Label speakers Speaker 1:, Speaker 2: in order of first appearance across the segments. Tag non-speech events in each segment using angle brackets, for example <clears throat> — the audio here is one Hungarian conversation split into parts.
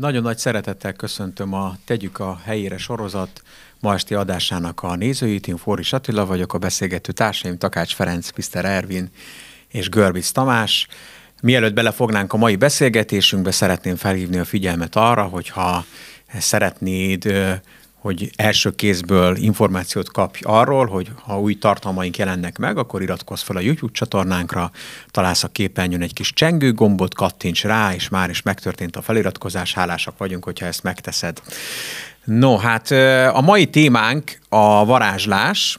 Speaker 1: Nagyon nagy szeretettel köszöntöm a Tegyük a helyére sorozat ma esti adásának a nézőit. Én Fóri Attila vagyok, a beszélgető társaim Takács Ferenc, Piszter Ervin és Görbis Tamás. Mielőtt belefognánk a mai beszélgetésünkbe, szeretném felhívni a figyelmet arra, hogyha szeretnéd hogy első kézből információt kapj arról, hogy ha új tartalmaink jelennek meg, akkor iratkozz fel a YouTube csatornánkra, találsz a képernyőn egy kis csengő gombot, kattints rá, és már is megtörtént a feliratkozás, hálásak vagyunk, hogyha ezt megteszed. No, hát a mai témánk a varázslás.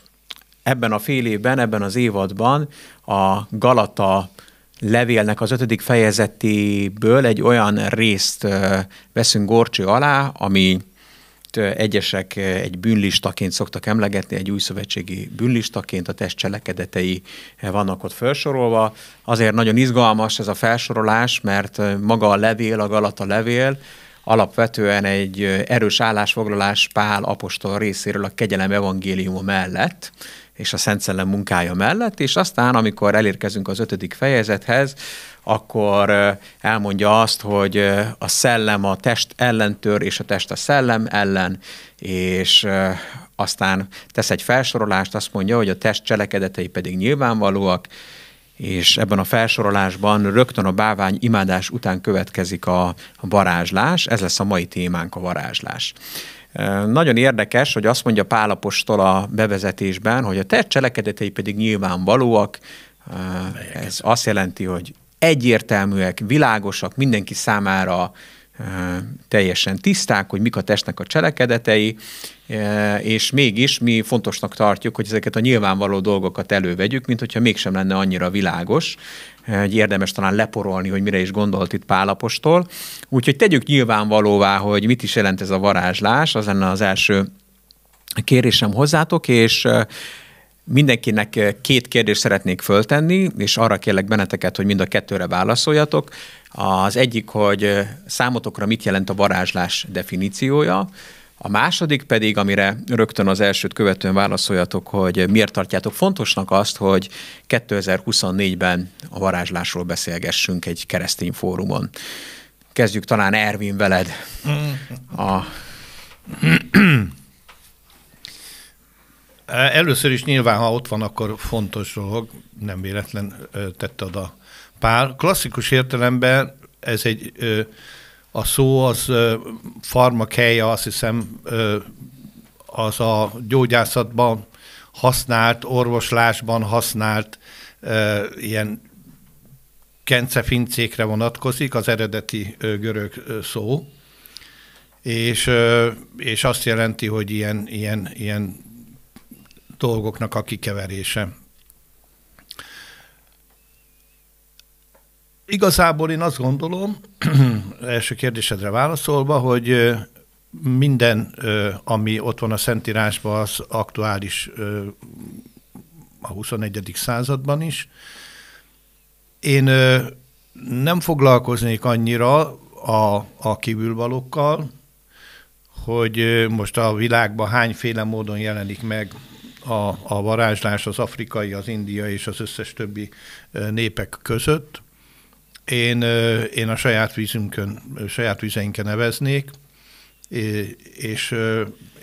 Speaker 1: Ebben a fél évben, ebben az évadban a Galata levélnek az ötödik fejezetéből egy olyan részt veszünk gorcső alá, ami ezt egyesek egy bűnlistaként szoktak emlegetni, egy új szövetségi bűnlistaként a test cselekedetei eh, vannak ott felsorolva. Azért nagyon izgalmas ez a felsorolás, mert maga a levél, a Galata levél, alapvetően egy erős állásfoglalás Pál apostol részéről a kegyelem evangéliuma mellett, és a Szent Szellem munkája mellett, és aztán, amikor elérkezünk az ötödik fejezethez, akkor elmondja azt, hogy a szellem a test ellentör, és a test a szellem ellen, és aztán tesz egy felsorolást, azt mondja, hogy a test cselekedetei pedig nyilvánvalóak, és ebben a felsorolásban rögtön a bávány imádás után következik a varázslás, ez lesz a mai témánk a varázslás. Nagyon érdekes, hogy azt mondja Pálapostól a bevezetésben, hogy a test cselekedetei pedig nyilvánvalóak, ez azt jelenti, hogy egyértelműek, világosak, mindenki számára teljesen tiszták, hogy mik a testnek a cselekedetei, és mégis mi fontosnak tartjuk, hogy ezeket a nyilvánvaló dolgokat elővegyük, mint hogyha mégsem lenne annyira világos, hogy érdemes talán leporolni, hogy mire is gondolt itt Pálapostól. Úgyhogy tegyük nyilvánvalóvá, hogy mit is jelent ez a varázslás, az lenne az első kérésem hozzátok, és Mindenkinek eh, két kérdést szeretnék föltenni, és arra kérlek benneteket, hogy mind a kettőre válaszoljatok. Az egyik, hogy eh, számotokra mit jelent a varázslás definíciója, a második pedig, amire rögtön az elsőt követően válaszoljatok, hogy miért tartjátok fontosnak azt, hogy 2024-ben a varázslásról beszélgessünk egy keresztény fórumon. Kezdjük talán Ervin veled. Mm. A <clears throat>
Speaker 2: Először is nyilván, ha ott van, akkor fontos dolog, nem véletlen tette oda pár. Klasszikus értelemben ez egy, a szó az farmakeia, azt hiszem, az a gyógyászatban használt, orvoslásban használt ilyen kencefincékre vonatkozik, az eredeti görög szó, és, és azt jelenti, hogy ilyen, ilyen, ilyen dolgoknak a kikeverése. Igazából én azt gondolom, <clears throat> első kérdésedre válaszolva, hogy minden, ami ott van a Szentírásban, az aktuális a 21. században is. Én nem foglalkoznék annyira a, a kívülvalókkal, hogy most a világban hányféle módon jelenik meg a, a varázslás az afrikai, az indiai és az összes többi népek között. Én, én a saját vízünkön, saját vizeinken neveznék, és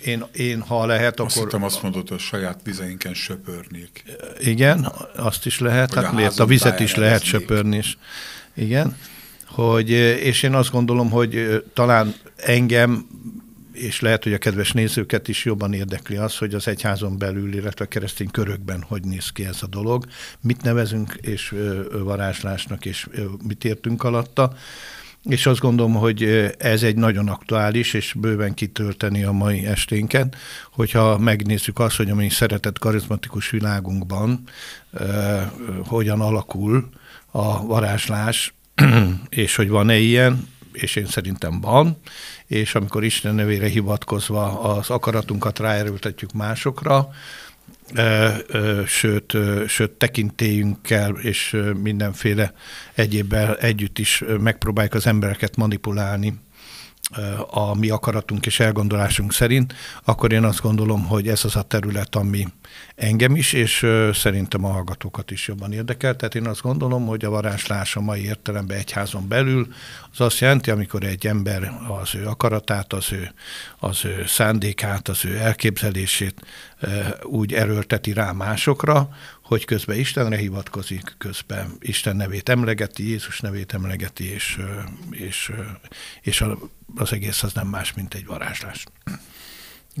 Speaker 2: én, én ha lehet, azt akkor... Hittem, azt
Speaker 3: mondod, hogy a saját vizeinken söpörnék.
Speaker 2: Igen, azt is lehet, hát miért a vizet is lehet neveznék. söpörni is. Igen, hogy, és én azt gondolom, hogy talán engem és lehet, hogy a kedves nézőket is jobban érdekli az, hogy az egyházon belül, illetve keresztény körökben hogy néz ki ez a dolog, mit nevezünk és varázslásnak, és mit értünk alatta. És azt gondolom, hogy ez egy nagyon aktuális, és bőven kitölteni a mai esténken, hogyha megnézzük azt, hogy a mi szeretett karizmatikus világunkban eh, hogyan alakul a varázslás, <clears throat> és hogy van-e ilyen, és én szerintem van, és amikor Isten nevére hivatkozva az akaratunkat ráerőltetjük másokra, sőt, sőt tekintélyünkkel és mindenféle egyébbel együtt is megpróbáljuk az embereket manipulálni a mi akaratunk és elgondolásunk szerint, akkor én azt gondolom, hogy ez az a terület, ami engem is, és szerintem a hallgatókat is jobban érdekel. Tehát én azt gondolom, hogy a varázslás a mai értelemben egyházon belül az azt jelenti, amikor egy ember az ő akaratát, az ő, az ő szándékát, az ő elképzelését úgy erőlteti rá másokra, hogy közben Istenre hivatkozik, közben Isten nevét emlegeti, Jézus nevét emlegeti, és, és, és az egész az nem más, mint egy varázslás.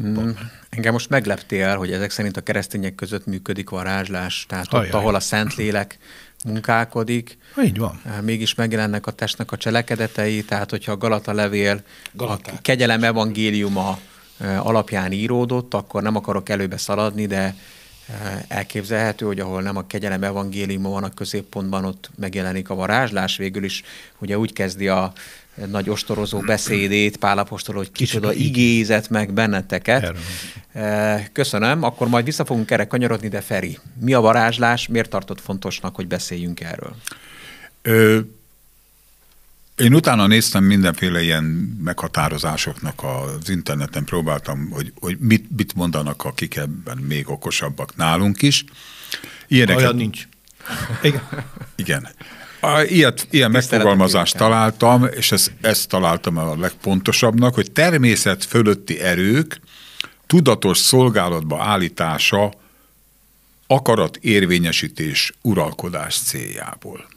Speaker 1: Mm, engem most megleptél, hogy ezek szerint a keresztények között működik varázslás, tehát Ajaj. ott, ahol a Szentlélek munkálkodik. Így van. Mégis megjelennek a testnek a cselekedetei, tehát hogyha a Galata levél Galata, a kegyelem evangéliuma alapján íródott, akkor nem akarok előbe szaladni, de Eh, elképzelhető, hogy ahol nem a kegyelem evangéliuma van a középpontban, ott megjelenik a varázslás. Végül is ugye úgy kezdi a nagy ostorozó beszédét Pálapostól, hogy kicsoda igézet meg benneteket. Erről. Eh, köszönöm, akkor majd vissza fogunk erre kanyarodni, de Feri, mi a varázslás, miért tartott fontosnak, hogy
Speaker 3: beszéljünk erről? Ö- én utána néztem mindenféle ilyen meghatározásoknak az interneten, próbáltam, hogy, hogy mit, mit mondanak, akik ebben még okosabbak nálunk is. Ilyeneket... Olyan nincs. Igen. Igen. A, ilyet, ilyen megfogalmazást találtam, és ezt, ezt találtam a legpontosabbnak, hogy természet fölötti erők tudatos szolgálatba állítása akarat érvényesítés uralkodás céljából.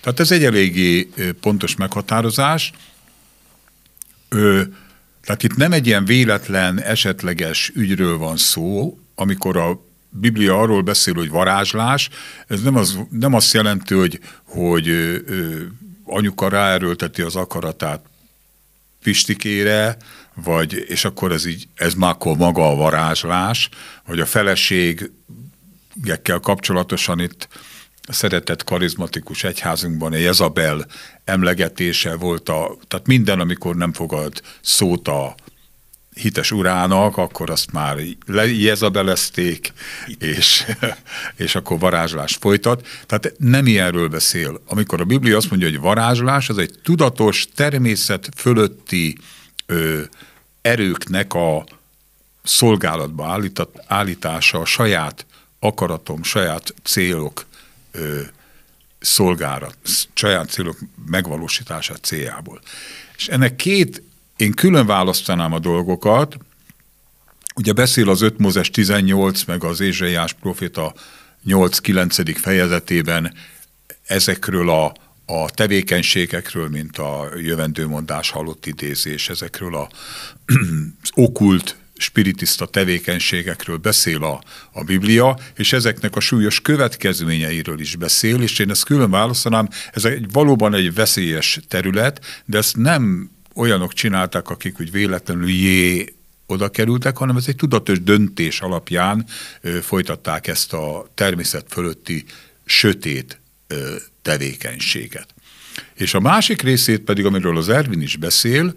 Speaker 3: Tehát ez egy eléggé pontos meghatározás. Ö, tehát itt nem egy ilyen véletlen, esetleges ügyről van szó, amikor a Biblia arról beszél, hogy varázslás, ez nem, az, nem azt jelenti, hogy, hogy ö, ö, anyuka ráerőlteti az akaratát Pistikére, vagy, és akkor ez így, ez már akkor maga a varázslás, hogy a feleség kapcsolatosan itt szeretett karizmatikus egyházunkban, a Jezabel emlegetése volt a, tehát minden, amikor nem fogad szót a hites urának, akkor azt már lejezabelezték, és, <laughs> és akkor varázslás folytat. Tehát nem ilyenről beszél. Amikor a Biblia azt mondja, hogy varázslás, az egy tudatos, természet fölötti ö, erőknek a szolgálatba állítat, állítása, a saját akaratom, saját célok ö, szolgára, saját célok megvalósítása céljából. És ennek két, én külön választanám a dolgokat, ugye beszél az 5 Mózes 18, meg az Ézsaiás proféta 8-9. fejezetében ezekről a, a tevékenységekről, mint a jövendőmondás halott idézés, ezekről a <clears throat> okult spiritista tevékenységekről beszél a, a Biblia, és ezeknek a súlyos következményeiről is beszél, és én ezt külön válaszolnám, ez egy, valóban egy veszélyes terület, de ezt nem olyanok csinálták, akik úgy véletlenül jé oda kerültek, hanem ez egy tudatos döntés alapján ö, folytatták ezt a természet fölötti sötét ö, tevékenységet. És a másik részét pedig, amiről az Ervin is beszél,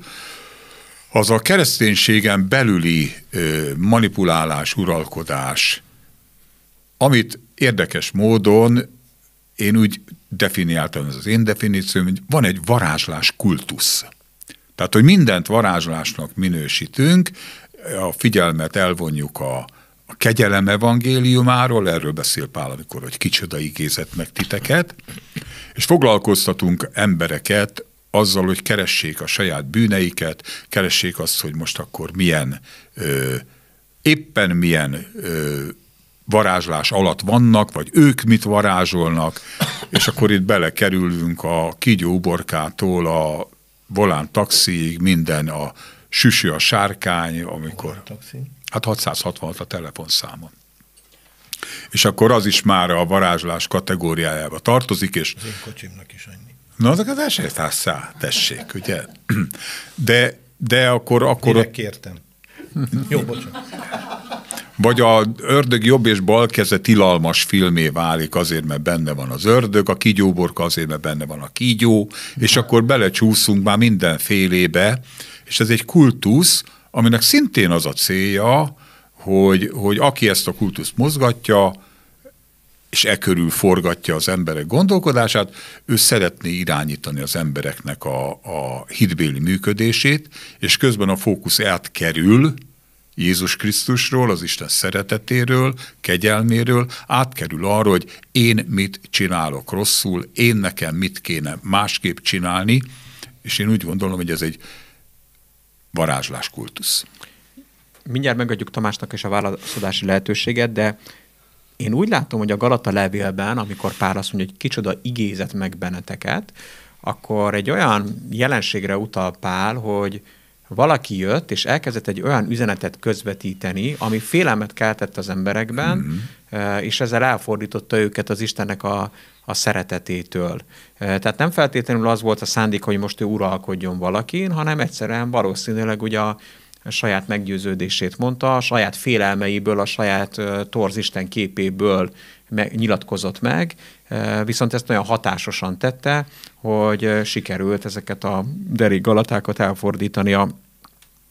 Speaker 3: az a kereszténységen belüli manipulálás, uralkodás, amit érdekes módon én úgy definiáltam, ez az én definícióm, hogy van egy varázslás kultusz. Tehát, hogy mindent varázslásnak minősítünk, a figyelmet elvonjuk a, a kegyelem evangéliumáról, erről beszél Pál, amikor, hogy kicsoda igézett meg titeket, és foglalkoztatunk embereket azzal, hogy keressék a saját bűneiket, keressék azt, hogy most akkor milyen, ö, éppen milyen ö, varázslás alatt vannak, vagy ők mit varázsolnak, és akkor itt belekerülünk a kígyóborkától a volán taxiig, minden a süsű a sárkány, amikor... Hát 666 a telefonszámon. És akkor az is már a varázslás kategóriájába tartozik, és...
Speaker 2: Az én kocsimnak is
Speaker 3: annyi. Na, az elsétálszál, tessék, ugye? <clears throat> De, de akkor... akkor Mire kértem. Jó, bocsánat. Vagy a ördög jobb és bal keze tilalmas filmé válik azért, mert benne van az ördög, a kígyóborka azért, mert benne van a kígyó, és akkor belecsúszunk már mindenfélébe, és ez egy kultusz, aminek szintén az a célja, hogy, hogy aki ezt a kultuszt mozgatja, és e körül forgatja az emberek gondolkodását, ő szeretné irányítani az embereknek a, a hitbéli működését, és közben a fókusz átkerül Jézus Krisztusról, az Isten szeretetéről, kegyelméről, átkerül arra, hogy én mit csinálok rosszul, én nekem mit kéne másképp csinálni, és én úgy gondolom, hogy ez egy varázsláskultusz.
Speaker 1: Mindjárt megadjuk Tamásnak is a válaszadási lehetőséget, de én úgy látom, hogy a Galata levélben, amikor Pál azt mondja, hogy kicsoda igézet meg benneteket, akkor egy olyan jelenségre utal Pál, hogy valaki jött, és elkezdett egy olyan üzenetet közvetíteni, ami félelmet keltett az emberekben, mm-hmm. és ezzel elfordította őket az Istennek a, a szeretetétől. Eh, tehát nem feltétlenül az volt a szándék, hogy most ő uralkodjon valakin, hanem egyszerűen valószínűleg ugye a, saját meggyőződését mondta, a saját félelmeiből, a saját torzisten képéből meg, nyilatkozott meg, viszont ezt olyan hatásosan tette, hogy sikerült ezeket a derék galatákat elfordítani a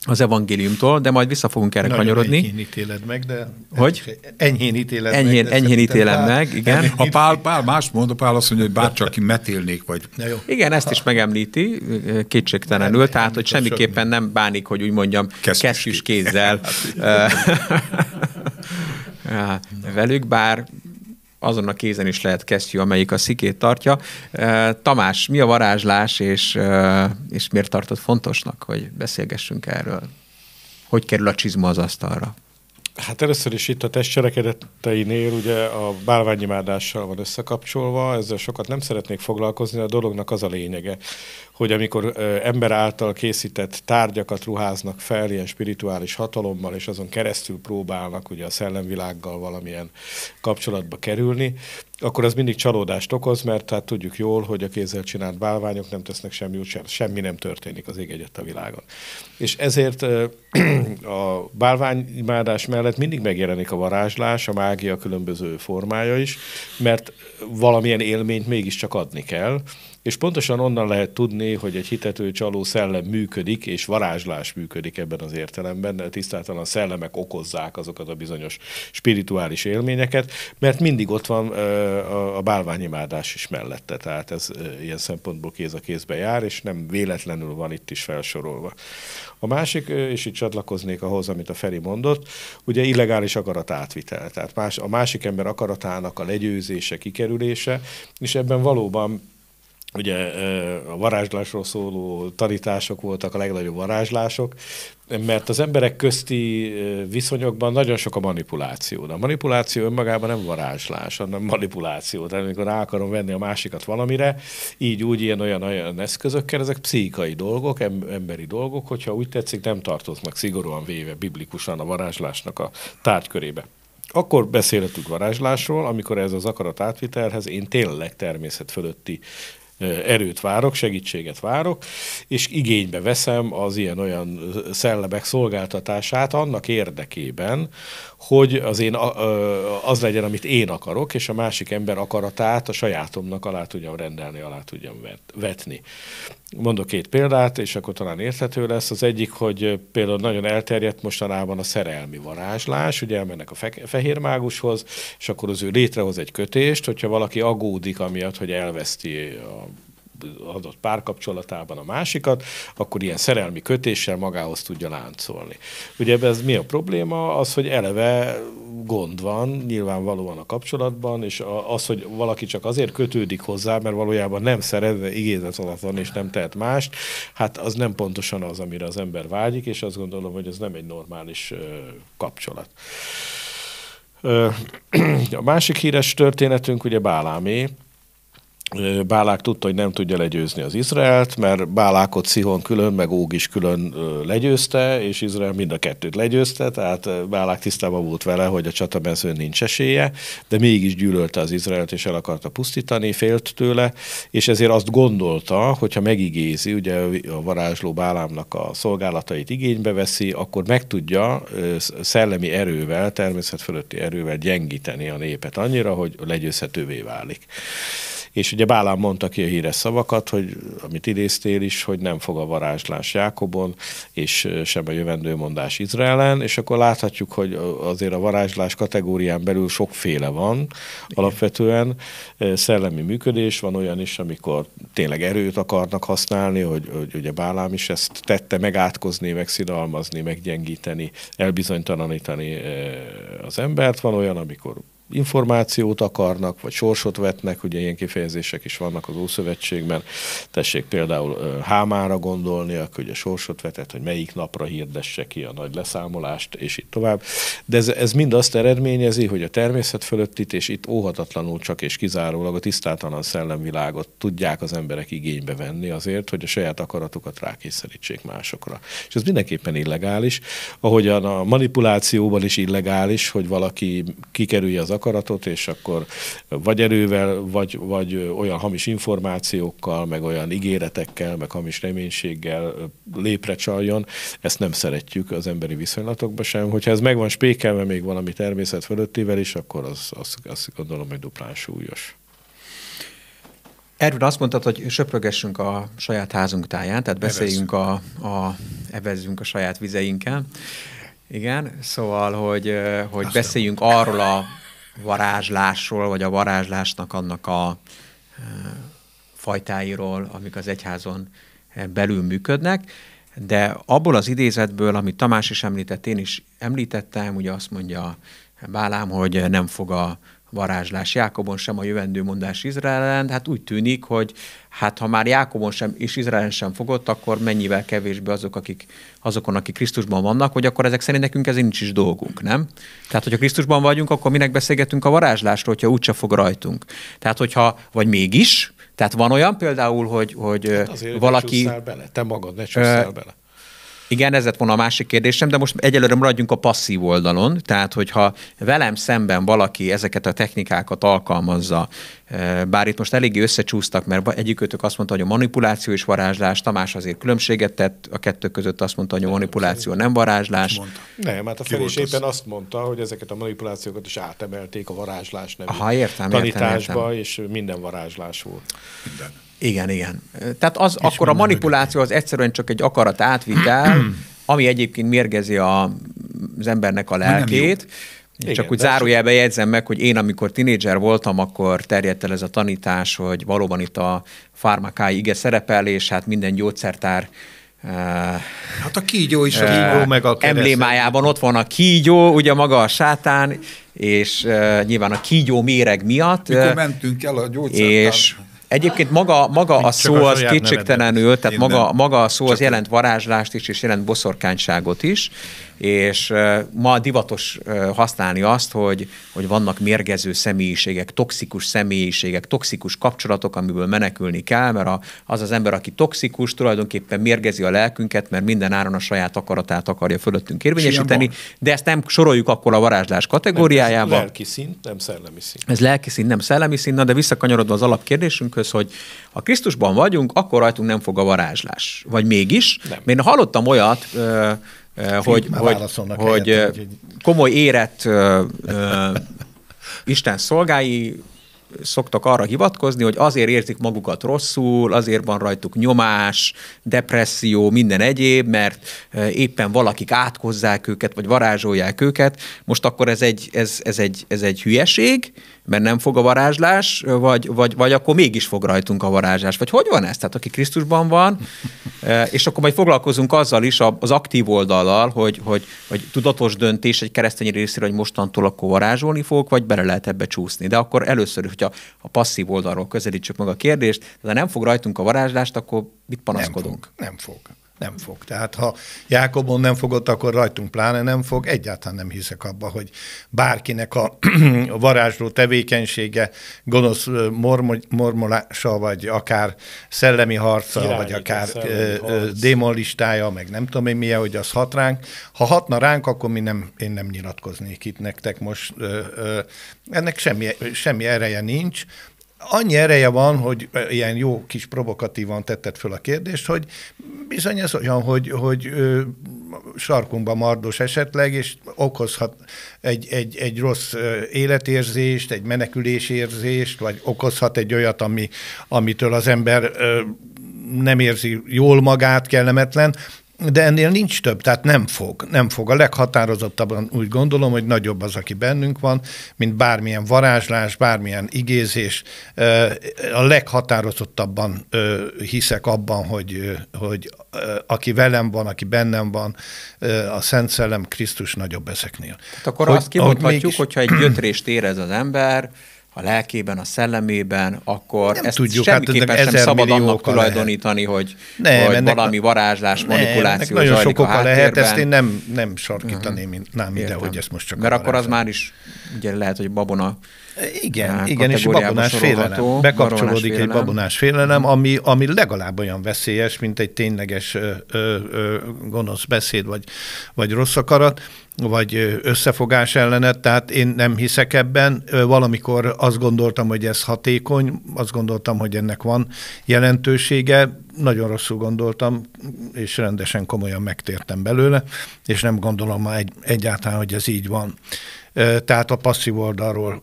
Speaker 1: az evangéliumtól, de majd vissza fogunk erre Nagyon kanyarodni. Enyhén
Speaker 2: ítéled meg, de... Hogy? Enyhén ítéled enyhén, meg. Enyhén ítélem pál, meg, igen. Ha
Speaker 3: Pál, pál más mond, a Pál azt mondja, hogy bárcsak ki metélnék, vagy... Jó. Igen, ezt is megemlíti, kétségtelenül,
Speaker 1: nem, tehát, hogy semmiképpen nem bánik, hogy úgy mondjam, kesztyűs kézzel. <laughs> Hát <laughs> velük, bár azon a kézen is lehet kesztyű, amelyik a szikét tartja. Tamás, mi a varázslás, és, és miért tartod fontosnak, hogy beszélgessünk erről? Hogy kerül a csizma az asztalra?
Speaker 4: Hát először is itt a testcselekedeteinél ugye a bálványimádással van összekapcsolva, ezzel sokat nem szeretnék foglalkozni, a dolognak az a lényege, hogy amikor ember által készített tárgyakat ruháznak fel ilyen spirituális hatalommal, és azon keresztül próbálnak ugye a szellemvilággal valamilyen kapcsolatba kerülni, akkor az mindig csalódást okoz, mert hát tudjuk jól, hogy a kézzel csinált bálványok nem tesznek semmi út, sem, semmi nem történik az ég egyet a világon. És ezért <clears throat> a bálványimádás mellett mindig megjelenik a varázslás, a mágia különböző formája is, mert valamilyen élményt mégiscsak adni kell, és pontosan onnan lehet tudni, hogy egy hitető csaló szellem működik, és varázslás működik ebben az értelemben, de tisztáltalan szellemek okozzák azokat a bizonyos spirituális élményeket, mert mindig ott van a bálványimádás is mellette, tehát ez ilyen szempontból kéz a kézbe jár, és nem véletlenül van itt is felsorolva. A másik, és itt csatlakoznék ahhoz, amit a Feri mondott, ugye illegális akaratátvitel, tehát más, a másik ember akaratának a legyőzése, kikerülése, és ebben valóban ugye a varázslásról szóló tanítások voltak a legnagyobb varázslások, mert az emberek közti viszonyokban nagyon sok a manipuláció. De a manipuláció önmagában nem varázslás, hanem manipuláció. Tehát amikor rá akarom venni a másikat valamire, így úgy ilyen olyan, olyan eszközökkel, ezek pszichai dolgok, emberi dolgok, hogyha úgy tetszik, nem tartoznak szigorúan véve biblikusan a varázslásnak a tárgykörébe. Akkor beszélhetünk varázslásról, amikor ez az akarat átvitelhez én tényleg természet fölötti erőt várok, segítséget várok, és igénybe veszem az ilyen-olyan szellemek szolgáltatását annak érdekében, hogy az én az legyen, amit én akarok, és a másik ember akaratát a sajátomnak alá tudjam rendelni, alá tudjam vetni. Mondok két példát, és akkor talán érthető lesz. Az egyik, hogy például nagyon elterjedt mostanában a szerelmi varázslás, ugye elmennek a fe- fehér mágushoz, és akkor az ő létrehoz egy kötést, hogyha valaki agódik amiatt, hogy elveszti a adott párkapcsolatában a másikat, akkor ilyen szerelmi kötéssel magához tudja láncolni. Ugye ez mi a probléma? Az, hogy eleve gond van nyilvánvalóan a kapcsolatban, és az, hogy valaki csak azért kötődik hozzá, mert valójában nem szerezve igézet alatt van, és nem tehet mást, hát az nem pontosan az, amire az ember vágyik, és azt gondolom, hogy ez nem egy normális kapcsolat. <clears throat> A másik híres történetünk ugye Bálámé, Bálák tudta, hogy nem tudja legyőzni az Izraelt, mert Bálákot Szihon külön, meg Óg is külön legyőzte, és Izrael mind a kettőt legyőzte, tehát Bálák tisztában volt vele, hogy a csatamezőn nincs esélye, de mégis gyűlölte az Izraelt, és el akarta pusztítani, félt tőle, és ezért azt gondolta, hogyha megigézi, ugye a varázsló Bálámnak a szolgálatait igénybe veszi, akkor meg tudja szellemi erővel, természet fölötti erővel gyengíteni a népet annyira, hogy legyőzhetővé válik. És ugye Bálán mondta ki a híres szavakat, hogy amit idéztél is, hogy nem fog a varázslás Jákobon, és sem a jövendőmondás Izraelen, és akkor láthatjuk, hogy azért a varázslás kategórián belül sokféle van Igen. alapvetően. Szellemi működés van olyan is, amikor tényleg erőt akarnak használni, hogy, hogy ugye Bálám is ezt tette, megátkozni, megszidalmazni, meggyengíteni, elbizonytalanítani az embert. Van olyan, amikor információt akarnak, vagy sorsot vetnek, ugye ilyen kifejezések is vannak az Ószövetségben. Tessék például Hámára gondolni, hogy a sorsot vetett, hogy melyik napra hirdesse ki a nagy leszámolást, és itt tovább. De ez, ez mind azt eredményezi, hogy a természet fölött itt óhatatlanul csak és kizárólag a tisztátalan szellemvilágot tudják az emberek igénybe venni azért, hogy a saját akaratukat rákényszerítsék másokra. És ez mindenképpen illegális, ahogyan a manipulációban is illegális, hogy valaki kikerülje az akaratot, és akkor vagy erővel, vagy, vagy olyan hamis információkkal, meg olyan ígéretekkel, meg hamis reménységgel lépre csaljon. Ezt nem szeretjük az emberi viszonylatokban sem. Hogyha ez megvan, spékelve még valami természet fölöttivel is, akkor az, az, az gondolom, hogy duplán súlyos.
Speaker 1: Erről azt mondtad, hogy söprögessünk a saját házunk táján, tehát beszéljünk a, a, evezzünk a saját vizeinkkel. Igen, szóval, hogy, hogy beszéljünk arról a varázslásról, vagy a varázslásnak annak a fajtáiról, amik az egyházon belül működnek, de abból az idézetből, amit Tamás is említett, én is említettem, ugye azt mondja Bálám, hogy nem fog a varázslás Jákobon sem a jövendő mondás Izrael ellen, hát úgy tűnik, hogy hát ha már Jákobon sem és Izrael sem fogott, akkor mennyivel kevésbé azok, akik, azokon, akik Krisztusban vannak, hogy akkor ezek szerint nekünk ez nincs is dolgunk, nem? Tehát, hogyha Krisztusban vagyunk, akkor minek beszélgetünk a varázslásról, hogyha úgyse fog rajtunk. Tehát, hogyha, vagy mégis, tehát van olyan például, hogy, hogy hát valaki...
Speaker 4: Bele, te magad ne ö, bele.
Speaker 1: Igen, ez lett volna a másik kérdésem, de most egyelőre maradjunk a passzív oldalon, tehát hogyha velem szemben valaki ezeket a technikákat alkalmazza, eh, bár itt most eléggé összecsúsztak, mert egyikőtök azt mondta, hogy a manipuláció és varázslás, Tamás azért különbséget tett a kettő között, azt mondta, hogy a manipuláció nem varázslás. Mondta.
Speaker 4: Nem, hát a Feri éppen azt mondta, hogy ezeket a manipulációkat is átemelték a varázslás nevű Aha, értem, tanításba, értem, értem. és minden
Speaker 1: varázslás volt. Minden. Igen, igen. Tehát az, akkor a manipuláció az egyszerűen csak egy akarat átvitel, <clears throat> ami egyébként mérgezi a, az embernek a lelkét. Igen, Csak úgy zárójelbe jegyzem meg, hogy én, amikor tinédzser voltam, akkor terjedt el ez a tanítás, hogy valóban itt a farmakái ige szerepel, és hát minden gyógyszertár eh,
Speaker 3: Hát a kígyó is, a eh, kígyó meg a kereszt.
Speaker 1: Emblémájában ott van a kígyó, ugye maga a sátán, és eh, nyilván a kígyó méreg miatt. Mikor
Speaker 3: mentünk el a gyógyszertár. És
Speaker 1: Egyébként maga, maga a szó a az kétségtelenül, tehát maga, maga a szó az jelent varázslást is, és jelent boszorkányságot is, és ma divatos használni azt, hogy, hogy vannak mérgező személyiségek, toxikus személyiségek, toxikus kapcsolatok, amiből menekülni kell, mert az az ember, aki toxikus, tulajdonképpen mérgezi a lelkünket, mert minden áron a saját akaratát akarja fölöttünk érvényesíteni, de ezt nem soroljuk akkor a varázslás kategóriájába. Nem, ez lelki
Speaker 4: szint, nem szellemi szint. Ez
Speaker 1: lelki szint, nem szellemi szint, na, de visszakanyarodva az alapkérdésünkhöz, hogy ha Krisztusban vagyunk, akkor rajtunk nem fog a varázslás. Vagy mégis, nem. mert én hallottam olyat, hogy, hogy, hogy hogy komoly érett <laughs> Isten szolgái szoktak arra hivatkozni, hogy azért érzik magukat rosszul, azért van rajtuk nyomás, depresszió, minden egyéb, mert éppen valakik átkozzák őket, vagy varázsolják őket. Most akkor ez egy, ez, ez egy, ez egy hülyeség, mert nem fog a varázslás, vagy, vagy, vagy akkor mégis fog rajtunk a varázslás. Vagy hogy van ez? Tehát aki Krisztusban van, <laughs> eh, és akkor majd foglalkozunk azzal is, az aktív oldallal, hogy, hogy, hogy tudatos döntés egy keresztény részéről, hogy mostantól akkor varázsolni fogok, vagy bele lehet ebbe csúszni. De akkor először, hogyha a passzív oldalról közelítsük meg a kérdést, de nem fog rajtunk a varázslást, akkor mit panaszkodunk?
Speaker 2: Nem fog. Nem fog. Nem fog. Tehát ha Jákobon nem fogott, akkor rajtunk pláne nem fog. Egyáltalán nem hiszek abba, hogy bárkinek a <clears throat> varázsló tevékenysége, gonosz mormolása, vagy akár szellemi harca, vagy akár démolistája, meg nem tudom én milyen, hogy az hat ránk. Ha hatna ránk, akkor mi nem, én nem nyilatkoznék itt nektek most. Ennek semmi, semmi ereje nincs annyi ereje van, hogy ilyen jó kis provokatívan tetted föl a kérdést, hogy bizony ez olyan, hogy, hogy ö, sarkunkba mardos esetleg, és okozhat egy, egy, egy rossz életérzést, egy menekülésérzést, vagy okozhat egy olyat, ami, amitől az ember ö, nem érzi jól magát, kellemetlen, de ennél nincs több, tehát nem fog. Nem fog. A leghatározottabban úgy gondolom, hogy nagyobb az, aki bennünk van, mint bármilyen varázslás, bármilyen igézés. A leghatározottabban hiszek abban, hogy, hogy aki velem van, aki bennem van, a Szent Szellem Krisztus nagyobb ezeknél. Tehát akkor hogy, azt kimondhatjuk,
Speaker 1: mégis... hogyha egy gyötrést érez az ember, a lelkében, a szellemében, akkor nem ezt tudjuk, hát semmiképpen hát sem szabad annak tulajdonítani, hogy, nem, hogy ennek valami varázslás, nem, manipuláció nagyon sok oka lehet, ezt én nem, nem sarkítaném uh-huh. nem ide, hogy ezt most csak Mert akkor az már is, ugye lehet, hogy babona igen, eh, igen, és babonás félelem. Bekapcsolódik félelem. egy babonás
Speaker 2: félelem, ami, ami legalább olyan veszélyes, mint egy tényleges ö, ö, gonosz beszéd, vagy, vagy rossz akarat vagy összefogás ellenet, tehát én nem hiszek ebben. Valamikor azt gondoltam, hogy ez hatékony, azt gondoltam, hogy ennek van jelentősége, nagyon rosszul gondoltam, és rendesen komolyan megtértem belőle, és nem gondolom már egy, egyáltalán, hogy ez így van. Tehát a passzív oldalról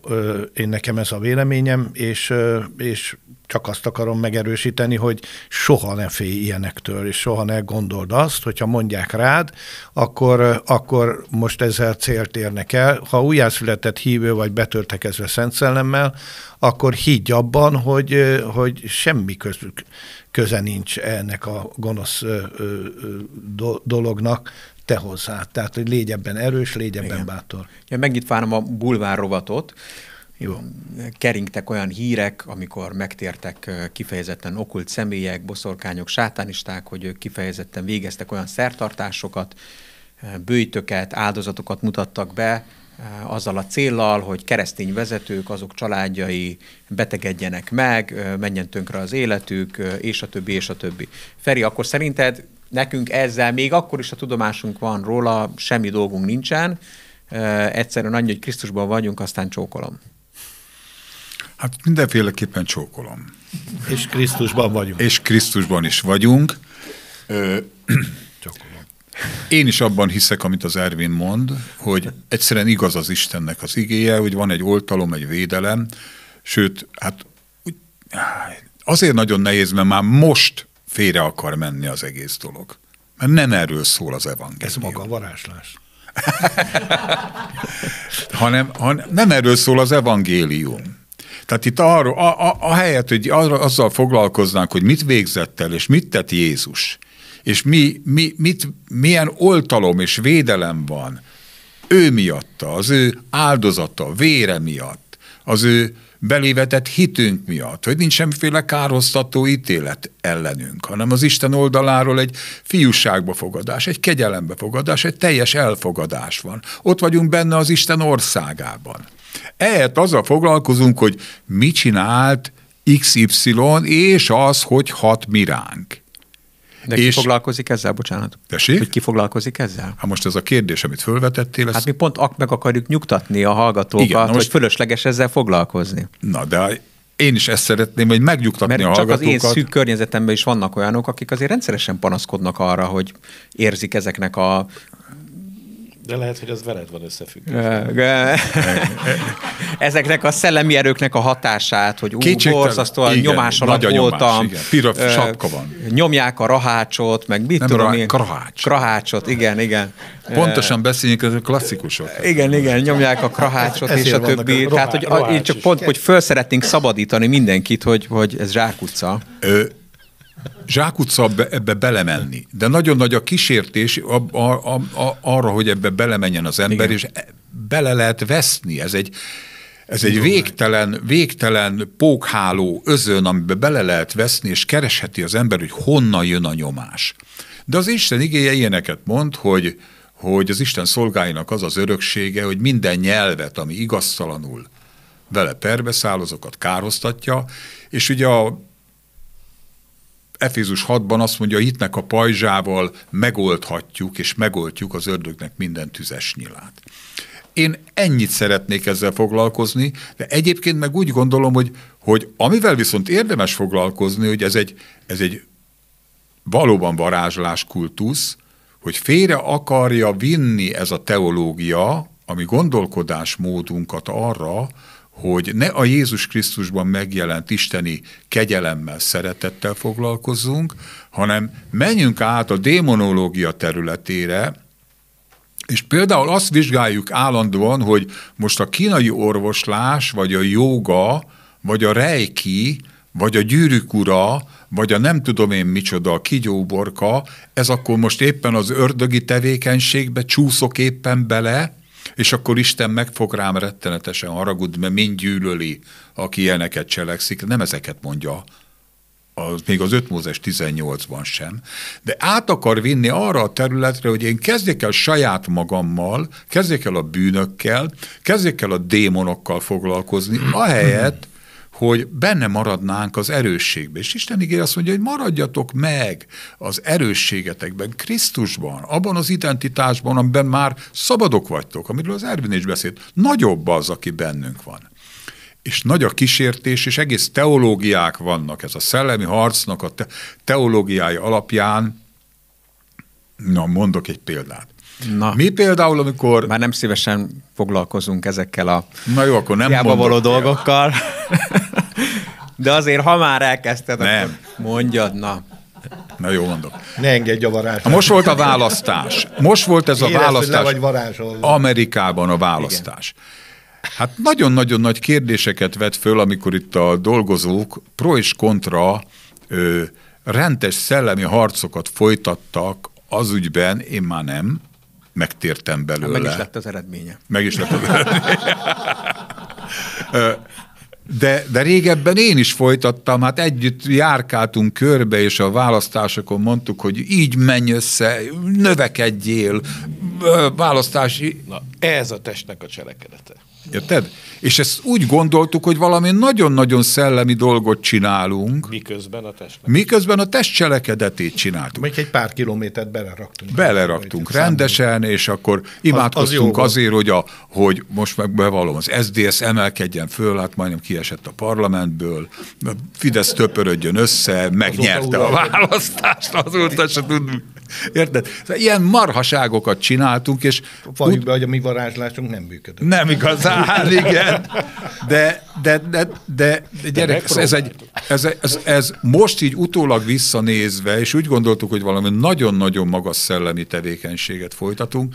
Speaker 2: én nekem ez a véleményem, és, és csak azt akarom megerősíteni, hogy soha ne félj ilyenektől, és soha ne gondold azt, hogyha mondják rád, akkor, akkor most ezzel célt érnek el. Ha újjászületett hívő vagy betöltekezve Szent Szellemmel, akkor higgy abban, hogy, hogy semmi közük, köze nincs ennek a gonosz dolognak, te hozzá. Tehát, hogy légy ebben erős, légy ebben Igen. bátor.
Speaker 1: Ja, megint várom a bulvár rovatot, jó. keringtek olyan hírek, amikor megtértek kifejezetten okult személyek, boszorkányok, sátánisták, hogy ők kifejezetten végeztek olyan szertartásokat, bőjtöket, áldozatokat mutattak be, azzal a céllal, hogy keresztény vezetők, azok családjai betegedjenek meg, menjen tönkre az életük, és a többi, és a többi. Feri, akkor szerinted nekünk ezzel még akkor is a tudomásunk van róla, semmi dolgunk nincsen, egyszerűen annyi, hogy Krisztusban vagyunk, aztán csókolom.
Speaker 3: Hát mindenféleképpen csókolom. És Krisztusban vagyunk. És Krisztusban is vagyunk. csókolom. Én is abban hiszek, amit az Ervin mond, hogy egyszerűen igaz az Istennek az igéje, hogy van egy oltalom, egy védelem, sőt, hát azért nagyon nehéz, mert már most félre akar menni az egész dolog. Mert nem erről szól az evangélium. Ez maga a varázslás. <laughs> hanem, hanem nem erről szól az evangélium. Tehát itt arról, a, a, a helyet, hogy arra, azzal foglalkoznánk, hogy mit végzett el, és mit tett Jézus, és mi, mi, mit, milyen oltalom és védelem van ő miatta, az ő áldozata, vére miatt, az ő belévetett hitünk miatt, hogy nincs semmiféle károsztató ítélet ellenünk, hanem az Isten oldaláról egy fiúságba fogadás, egy kegyelembe fogadás, egy teljes elfogadás van. Ott vagyunk benne az Isten országában. Ehhez azzal foglalkozunk, hogy mit csinált XY, és az, hogy hat ránk. De ki és... foglalkozik ezzel, bocsánat? Tessék? Hogy ki foglalkozik ezzel? Hát most ez a kérdés, amit felvetettél. Ez... Hát mi pont ak meg akarjuk
Speaker 1: nyugtatni a hallgatókat, Igen, most... hogy fölösleges ezzel foglalkozni. Na, de én is ezt szeretném, hogy megnyugtatni Mert a csak az én szűk környezetemben is vannak olyanok, akik azért rendszeresen panaszkodnak arra, hogy érzik ezeknek a
Speaker 4: de lehet, hogy az veled van összefüggő.
Speaker 1: Ezeknek a szellemi erőknek a hatását, hogy úgy borzasztóan nyomás alatt nagy voltam. Nyomás, igen. sapka van. Nyomják a rahácsot, meg mit Nem tudom én. Krahács. Krahácsot, igen, igen. Pontosan beszéljünk, ezek klasszikusok. Igen, igen, nyomják a krahácsot és a többi. A rohá, Tehát, hogy én csak pont, hogy föl szeretnénk szabadítani mindenkit, hogy,
Speaker 3: hogy ez zsákutca. Ö, zsákutca ebbe belemenni, de nagyon nagy a kísértés a, a, a, arra, hogy ebbe belemenjen az ember, Igen. és e, bele lehet veszni. Ez egy, ez egy végtelen, végtelen pókháló özön, amiben bele lehet veszni, és keresheti az ember, hogy honnan jön a nyomás. De az Isten igéje ilyeneket mond, hogy, hogy az Isten szolgáinak az az öröksége, hogy minden nyelvet, ami igaztalanul vele perbeszáll, azokat kárhoztatja, és ugye a Efézus 6-ban azt mondja, a hitnek a pajzsával megoldhatjuk, és megoldjuk az ördögnek minden tüzes nyilát. Én ennyit szeretnék ezzel foglalkozni, de egyébként meg úgy gondolom, hogy, hogy amivel viszont érdemes foglalkozni, hogy ez egy, ez egy valóban varázslás kultusz, hogy félre akarja vinni ez a teológia, ami gondolkodásmódunkat arra, hogy ne a Jézus Krisztusban megjelent isteni kegyelemmel, szeretettel foglalkozzunk, hanem menjünk át a démonológia területére, és például azt vizsgáljuk állandóan, hogy most a kínai orvoslás, vagy a joga, vagy a reiki, vagy a gyűrűkura, vagy a nem tudom én micsoda, a kigyóborka, ez akkor most éppen az ördögi tevékenységbe csúszok éppen bele, és akkor Isten meg fog rám rettenetesen haragudni, mert mind gyűlöli, aki ilyeneket cselekszik. Nem ezeket mondja, az, még az 5 Mózes 18-ban sem, de át akar vinni arra a területre, hogy én kezdjek el saját magammal, kezdjek el a bűnökkel, kezdjek el a démonokkal foglalkozni, ahelyett, hogy benne maradnánk az erősségben. És Isten ígér azt mondja, hogy maradjatok meg az erősségetekben, Krisztusban, abban az identitásban, amiben már szabadok vagytok, amiről az Ervin is beszélt. Nagyobb az, aki bennünk van és nagy a kísértés, és egész teológiák vannak, ez a szellemi harcnak a teológiája alapján. Na, mondok egy példát. Na. Mi például, amikor... Már nem szívesen foglalkozunk
Speaker 1: ezekkel a Na jó, akkor nem hiába való dolgokkal. <laughs> De azért, ha már elkezdted, nem. akkor mondjad, na. Na jó mondok. Ne engedj a varázslat. Most volt a választás.
Speaker 3: Most volt ez a Érez, választás. Vagy Amerikában a választás. Igen. Hát nagyon-nagyon nagy kérdéseket vet föl, amikor itt a dolgozók pro és kontra ö, rendes szellemi harcokat folytattak az ügyben, én már nem, megtértem belőle. Hát meg is lett az eredménye. Meg is lett az eredménye. <laughs> De, de régebben én is folytattam, hát együtt járkáltunk körbe, és a választásokon mondtuk, hogy így menj össze, növekedjél, választási... Na, ez a testnek a cselekedete. Érted? És ezt úgy gondoltuk, hogy valami nagyon-nagyon szellemi dolgot csinálunk.
Speaker 2: Miközben a test.
Speaker 3: Miközben a test cselekedetét csináltuk.
Speaker 2: Még egy pár kilométert beleraktunk.
Speaker 3: Beleraktunk rendesen, számít. és akkor imádkoztunk az, az azért, hogy, a, hogy most meg bevallom, az SDS emelkedjen föl, hát majdnem kiesett a parlamentből, a Fidesz töpörödjön össze, megnyerte a választást, azóta se tudunk. Érted? Szóval ilyen marhaságokat csináltunk, és... Valljuk úgy... be, hogy a mi varázslásunk nem működött. Nem igazán Hát igen. De, de, de, de, de gyerek, ez, egy, ez, ez, ez, most így utólag visszanézve, és úgy gondoltuk, hogy valami nagyon-nagyon magas szellemi tevékenységet folytatunk,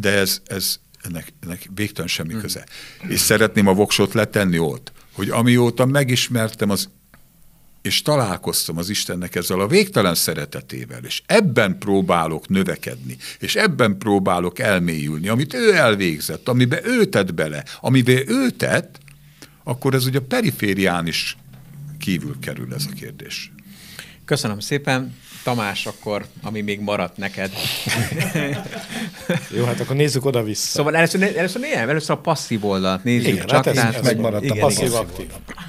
Speaker 3: de ez, ez ennek, ennek végtelen semmi hmm. köze. És szeretném a voksot letenni ott, hogy amióta megismertem az és találkoztam az Istennek ezzel a végtelen szeretetével, és ebben próbálok növekedni, és ebben próbálok elmélyülni, amit ő elvégzett, amiben ő tett bele, amiben ő tett, akkor ez ugye a periférián is kívül kerül ez a kérdés. Köszönöm szépen. Tamás, akkor ami még maradt
Speaker 1: neked. Jó, hát akkor nézzük oda-vissza. Szóval először, először, először a passzív oldalt nézzük. Igen, csak, hát ez, ez megmaradt, igen, a passzív-aktív.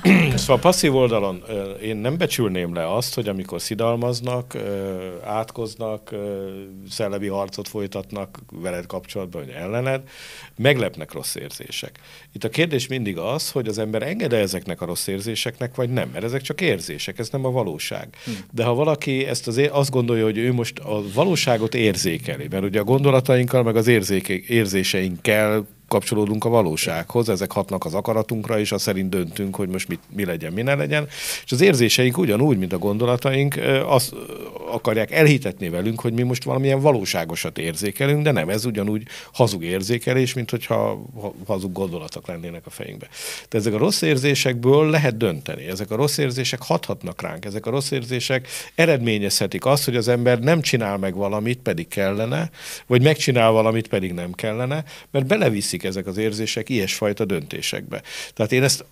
Speaker 1: <clears throat> szóval passzív oldalon
Speaker 4: én nem becsülném le azt, hogy amikor szidalmaznak, átkoznak, szellemi harcot folytatnak veled kapcsolatban, vagy ellened, meglepnek rossz érzések. Itt a kérdés mindig az, hogy az ember engede ezeknek a rossz érzéseknek, vagy nem, mert ezek csak érzések, ez nem a valóság. Hm. De ha valaki ezt az, azt gondolja, hogy ő most a valóságot érzékeli, mert ugye a gondolatainkkal, meg az érzéke, érzéseinkkel kapcsolódunk a valósághoz, ezek hatnak az akaratunkra, és azt szerint döntünk, hogy most mit, mi legyen, mi ne legyen. És az érzéseink ugyanúgy, mint a gondolataink, azt akarják elhitetni velünk, hogy mi most valamilyen valóságosat érzékelünk, de nem, ez ugyanúgy hazug érzékelés, mint hogyha hazug gondolatok lennének a fejünkbe. De ezek a rossz érzésekből lehet dönteni, ezek a rossz érzések hathatnak ránk, ezek a rossz érzések eredményezhetik azt, hogy az ember nem csinál meg valamit, pedig kellene, vagy megcsinál valamit, pedig nem kellene, mert beleviszik ezek az érzések ilyesfajta döntésekbe. Tehát én ezt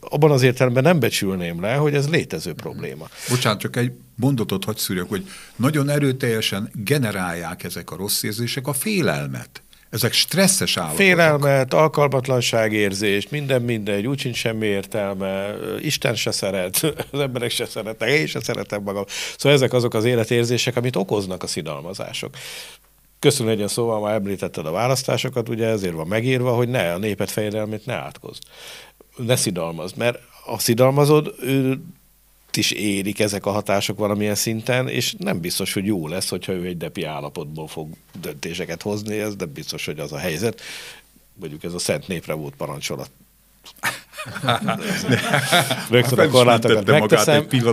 Speaker 4: abban az értelemben nem becsülném le, hogy ez létező
Speaker 3: probléma. Bocsánat, csak egy mondatot hagy szűrjök, hogy nagyon erőteljesen generálják ezek a rossz érzések a félelmet. Ezek stresszes állapotok.
Speaker 4: Félelmet, alkalmatlanságérzés, minden mindegy, úgy sincs semmi értelme, Isten se szeret, <laughs> az emberek se szeretnek, én se szeretem magam. Szóval ezek azok az életérzések, amit okoznak a szidalmazások. Köszönöm legyen szóval, már említetted a választásokat, ugye ezért van megírva, hogy ne, a népet fejedelmét ne átkozd. Ne szidalmazd, mert a szidalmazod, ő is érik ezek a hatások valamilyen szinten, és nem biztos, hogy jó lesz, hogyha ő egy depi állapotból fog döntéseket hozni, ez nem biztos, hogy az a helyzet. Mondjuk ez a szent népre volt parancsolat
Speaker 3: <laughs> Rögtön hát a korlátokat megteszem.
Speaker 4: egy <clears throat>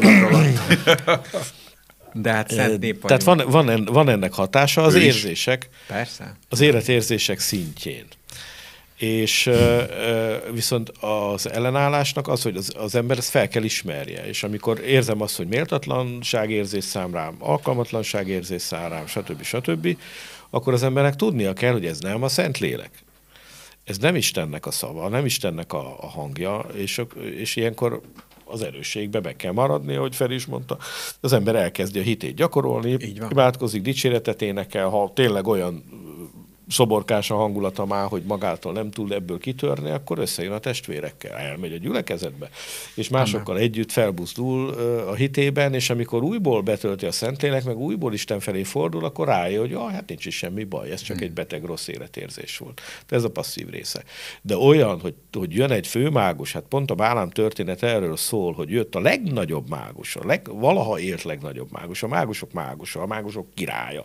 Speaker 4: De hát szent nép Tehát van, van, van ennek hatása az ő érzések. Is. Persze. Az életérzések szintjén. És viszont az ellenállásnak az, hogy az, az ember ezt fel kell ismerje, és amikor érzem azt, hogy méltatlanságérzés szám rám, alkalmatlanságérzés szám rám, stb. stb., akkor az embernek tudnia kell, hogy ez nem a szent lélek. Ez nem Istennek a szava, nem Istennek a, a hangja, és, és ilyenkor az erősségbe be kell maradni, ahogy Feri is mondta. Az ember elkezdi a hitét gyakorolni, imádkozik, dicséretet énekel, ha tényleg olyan szoborkás a hangulata már, hogy magától nem tud ebből kitörni, akkor összejön a testvérekkel, elmegy a gyülekezetbe, és másokkal együtt felbuzdul a hitében, és amikor újból betölti a Szentlélek, meg újból Isten felé fordul, akkor rájön, hogy ah, hát nincs is semmi baj, ez csak hmm. egy beteg rossz életérzés volt. De ez a passzív része. De olyan, hogy, hogy jön egy főmágus, hát pont a Bálám történet erről szól, hogy jött a legnagyobb mágus, a leg, valaha élt legnagyobb mágus, a mágusok mágusa, a mágusok királya,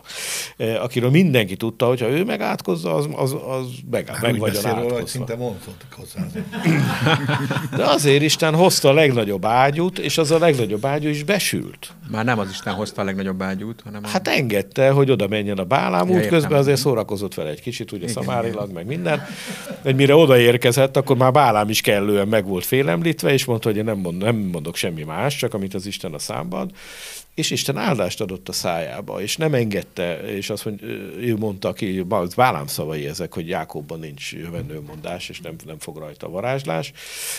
Speaker 4: eh, akiről mindenki tudta, ha ő megáll, átkozza, az, az, az megáll, hát, meg vagy róla, hogy
Speaker 2: szinte vonzódik hozzá.
Speaker 4: <laughs> De azért Isten hozta a legnagyobb ágyút, és az a legnagyobb ágyú is besült. Már nem az Isten hozta a legnagyobb ágyút, hanem... A... Hát engedte, hogy oda menjen a bálám ja, közben azért szórakozott vele egy kicsit, ugye szamárilag, meg minden. Egy mire odaérkezett, akkor már bálám is kellően meg volt félemlítve, és mondta, hogy én nem, mond, nem mondok semmi más, csak amit az Isten a számban és Isten áldást adott a szájába, és nem engedte, és azt mondja, ő mondta, ki vállám szavai ezek, hogy Jákobban nincs jövendőmondás, és nem, nem fog rajta varázslás,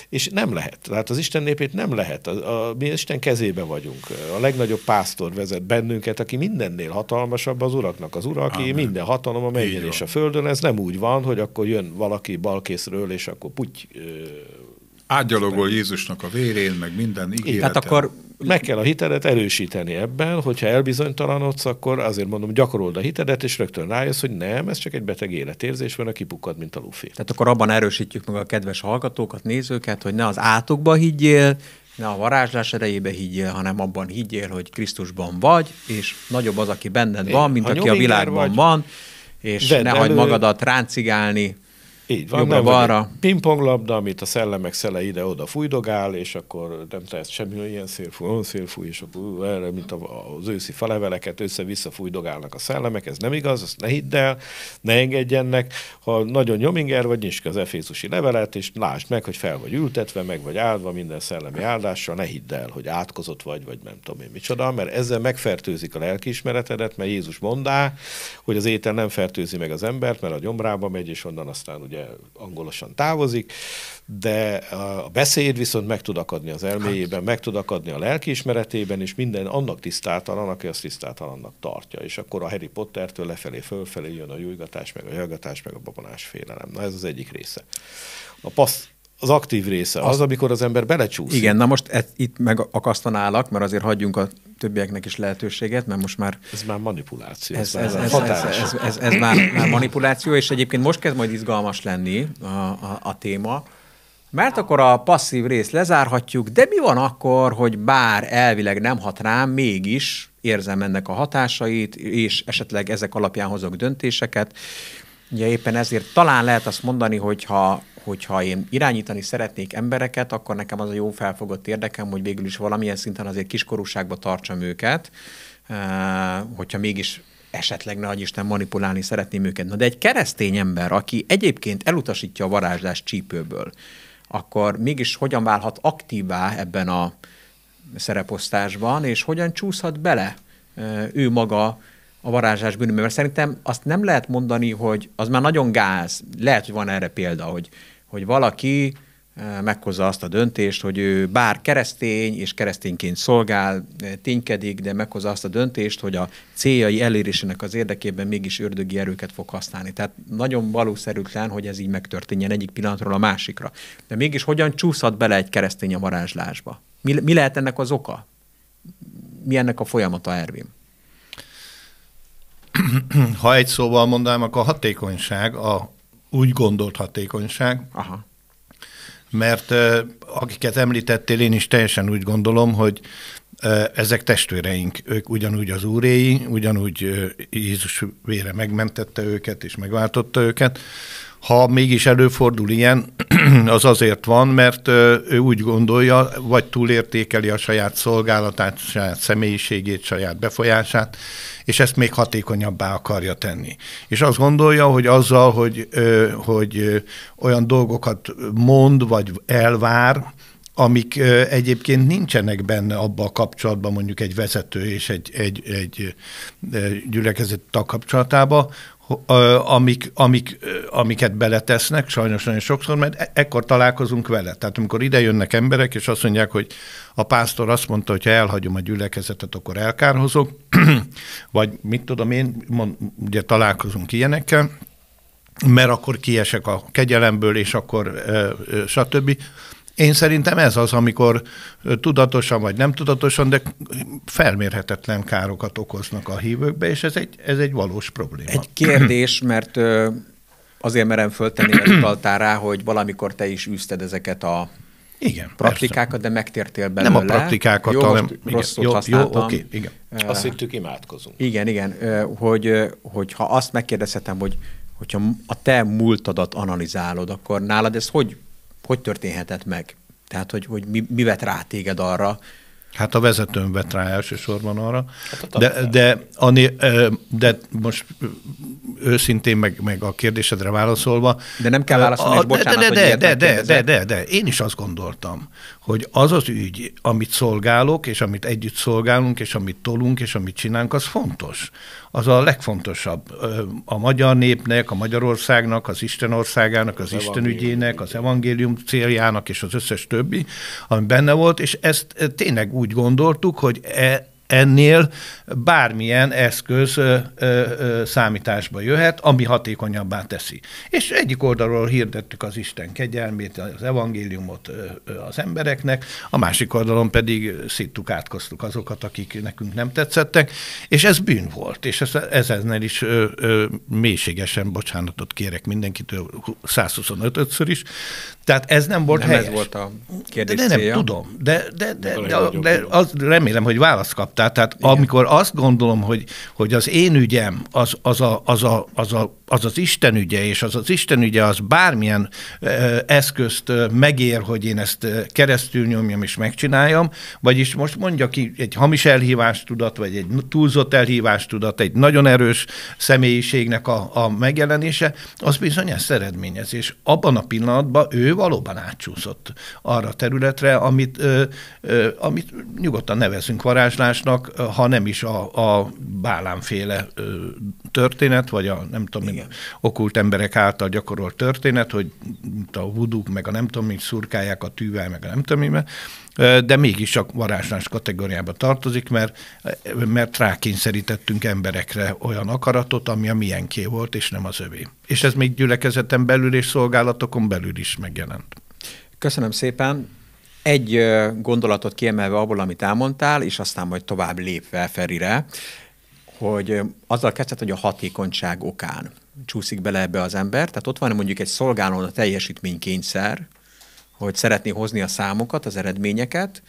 Speaker 4: és nem lehet. Tehát az Isten népét nem lehet. A, a, mi Isten kezébe vagyunk. A legnagyobb pásztor vezet bennünket, aki mindennél hatalmasabb az uraknak. Az ura, aki Amen. minden hatalom a mennyen és a földön, ez nem úgy van, hogy akkor jön valaki balkészről, és akkor puty...
Speaker 3: Átgyalogol Jézusnak a vérén, meg minden ígérete. Tehát akkor meg kell a
Speaker 4: hitelet erősíteni ebben, hogyha elbizonytalanodsz, akkor azért mondom, gyakorold a
Speaker 1: hitedet, és rögtön rájössz, hogy nem, ez csak egy beteg életérzés, van, aki pukkad, mint a lufi. Tehát akkor abban erősítjük meg a kedves hallgatókat, nézőket, hogy ne az átokba higgyél, ne a varázslás erejébe higgyél, hanem abban higgyél, hogy Krisztusban vagy, és nagyobb az, aki benned van, mint aki a világban vagy, van, és ne hagyd magadat ráncigálni így van. nem balra
Speaker 4: Pingponglabda, amit a szellemek szele ide-oda fújdogál, és akkor nem tehet semmi, ilyen szélfúj, olyan szélfúj, és akkor erre, mint az őszi faleveleket össze-vissza fújdogálnak a szellemek, ez nem igaz, azt ne hidd el, ne engedjenek. Ha nagyon nyominger vagy, nyisd az efészusi levelet, és lásd meg, hogy fel vagy ültetve, meg vagy áldva minden szellemi áldással, ne hidd el, hogy átkozott vagy, vagy nem tudom én micsoda, mert ezzel megfertőzik a lelkiismeretedet, mert Jézus mondá, hogy az étel nem fertőzi meg az embert, mert a gyomrába megy, és onnan aztán ugye ugye angolosan távozik, de a beszéd viszont meg tud akadni az elméjében, hát. meg tud akadni a lelkiismeretében, és minden annak tisztátalan, aki azt tisztátalannak tartja. És akkor a Harry Pottertől lefelé, fölfelé jön a jújgatás, meg a jelgatás, meg a babonás félelem. Na ez az egyik része.
Speaker 1: A passz az aktív része, az, az, amikor
Speaker 4: az ember belecsúszik. Igen,
Speaker 1: na most et, itt meg akasztanálak, mert azért hagyjunk a többieknek is lehetőséget, mert most már... Ez már manipuláció. Ez, ez, ez, ez, ez, ez, ez már, már manipuláció, és egyébként most kezd majd izgalmas lenni a, a, a téma, mert akkor a passzív részt lezárhatjuk, de mi van akkor, hogy bár elvileg nem hat rám, mégis érzem ennek a hatásait, és esetleg ezek alapján hozok döntéseket. Ugye éppen ezért talán lehet azt mondani, hogy ha hogyha én irányítani szeretnék embereket, akkor nekem az a jó felfogott érdekem, hogy végül is valamilyen szinten azért kiskorúságba tartsam őket, eh, hogyha mégis esetleg ne Isten manipulálni szeretném őket. Na de egy keresztény ember, aki egyébként elutasítja a varázslást csípőből, akkor mégis hogyan válhat aktívá ebben a szereposztásban, és hogyan csúszhat bele eh, ő maga a varázslás bűnőben. Mert szerintem azt nem lehet mondani, hogy az már nagyon gáz. Lehet, hogy van erre példa, hogy hogy valaki eh, meghozza azt a döntést, hogy ő bár keresztény és keresztényként szolgál, eh, ténykedik, de meghozza azt a döntést, hogy a céljai elérésének az érdekében mégis ördögi erőket fog használni. Tehát nagyon valószerűtlen, hogy ez így megtörténjen egyik pillanatról a másikra. De mégis hogyan csúszhat bele egy keresztény a varázslásba? Mi, mi lehet ennek az oka? Mi ennek a folyamata, Ervin?
Speaker 2: <clears throat> Ha egy szóval mondanám, akkor a hatékonyság, a, úgy gondolt hatékonyság. Aha. Mert akiket említettél, én is teljesen úgy gondolom, hogy ezek testvéreink, ők ugyanúgy az úréi, ugyanúgy Jézus vére megmentette őket és megváltotta őket, ha mégis előfordul ilyen, <clears throat> az azért van, mert ő úgy gondolja, vagy túlértékeli a saját szolgálatát, saját személyiségét, saját befolyását, és ezt még hatékonyabbá akarja tenni. És azt gondolja, hogy azzal, hogy, hogy olyan dolgokat mond, vagy elvár, amik egyébként nincsenek benne abba a kapcsolatban, mondjuk egy vezető és egy, egy, egy tag kapcsolatába, amik, amik, amiket beletesznek, sajnos nagyon sokszor, mert e- ekkor találkozunk vele. Tehát amikor ide jönnek emberek, és azt mondják, hogy a pásztor azt mondta, hogy ha elhagyom a gyülekezetet, akkor elkárhozok, <clears throat> vagy mit tudom én, mond, ugye találkozunk ilyenekkel, mert akkor kiesek a kegyelemből, és akkor stb. Én szerintem ez az, amikor tudatosan vagy nem tudatosan, de felmérhetetlen károkat okoznak a hívőkbe, és ez egy, ez egy valós
Speaker 1: probléma. Egy kérdés, mert azért merem föltenni, mert utaltál rá, hogy valamikor te is űzted ezeket a igen, praktikákat, persze. de megtértél belőle. Nem a praktikákat, jó, hanem igen, jó, jó, oké, igen. Azt hittük, imádkozunk. Igen, igen, hogy, hogy ha azt megkérdezhetem, hogy hogyha a te múltadat analizálod, akkor nálad ez hogy hogy történhetett meg? Tehát, hogy, hogy mi, mi vet rá téged arra? Hát
Speaker 2: a vezetőm vett rá elsősorban arra. Hát de, de, Ani, de most őszintén, meg, meg a kérdésedre válaszolva. De nem kell válaszolni, a, és bocsánat, de, de, de, de, de, de, de, de, én is azt gondoltam, hogy az az ügy, amit szolgálok, és amit együtt szolgálunk, és amit tolunk, és amit csinálunk, az fontos az a legfontosabb a magyar népnek, a Magyarországnak, az Isten országának az, az ügyének az evangélium céljának és az összes többi, ami benne volt, és ezt tényleg úgy gondoltuk, hogy e, ennél bármilyen eszköz ö, ö, számításba jöhet, ami hatékonyabbá teszi. És egyik oldalról hirdettük az Isten kegyelmét, az evangéliumot ö, az embereknek, a másik oldalon pedig szittuk, átkoztuk azokat, akik nekünk nem tetszettek, és ez bűn volt, és ez, ezennel is ö, ö, mélységesen bocsánatot kérek mindenkitől 125-ször is, tehát ez nem volt nem helyes. ez volt a kérdés de, de nem célja. tudom, de, de, de, de, de, de, de, de, de, de, de, de az remélem, hogy választ kap tehát, tehát Igen. amikor azt gondolom, hogy, hogy az én ügyem az, az, a, az, a, az, a, az az Isten ügye, és az az Isten ügye az bármilyen ö, eszközt ö, megér, hogy én ezt keresztül nyomjam és megcsináljam, vagyis most mondja ki egy hamis elhívástudat, vagy egy túlzott elhívástudat, egy nagyon erős személyiségnek a, a megjelenése, az bizony ezt eredményez, és abban a pillanatban ő valóban átcsúszott arra a területre, amit, ö, ö, amit nyugodtan nevezünk varázslás egymásnak, ha nem is a, a bálánféle történet, vagy a nem tudom, Igen. okult emberek által gyakorolt történet, hogy a vuduk, meg a nem tudom, mint szurkálják a tűvel, meg a nem tudom, mivel, de mégis a varázslás kategóriába tartozik, mert, mert rákényszerítettünk emberekre olyan akaratot, ami a milyenké volt, és nem az övé. És ez még gyülekezeten belül és szolgálatokon belül is
Speaker 1: megjelent. Köszönöm szépen. Egy gondolatot kiemelve abból, amit elmondtál, és aztán majd tovább lépve Ferire, hogy azzal kezdett, hogy a hatékonyság okán csúszik bele ebbe az ember. Tehát ott van mondjuk egy szolgálón a teljesítménykényszer, hogy szeretné hozni a számokat, az eredményeket,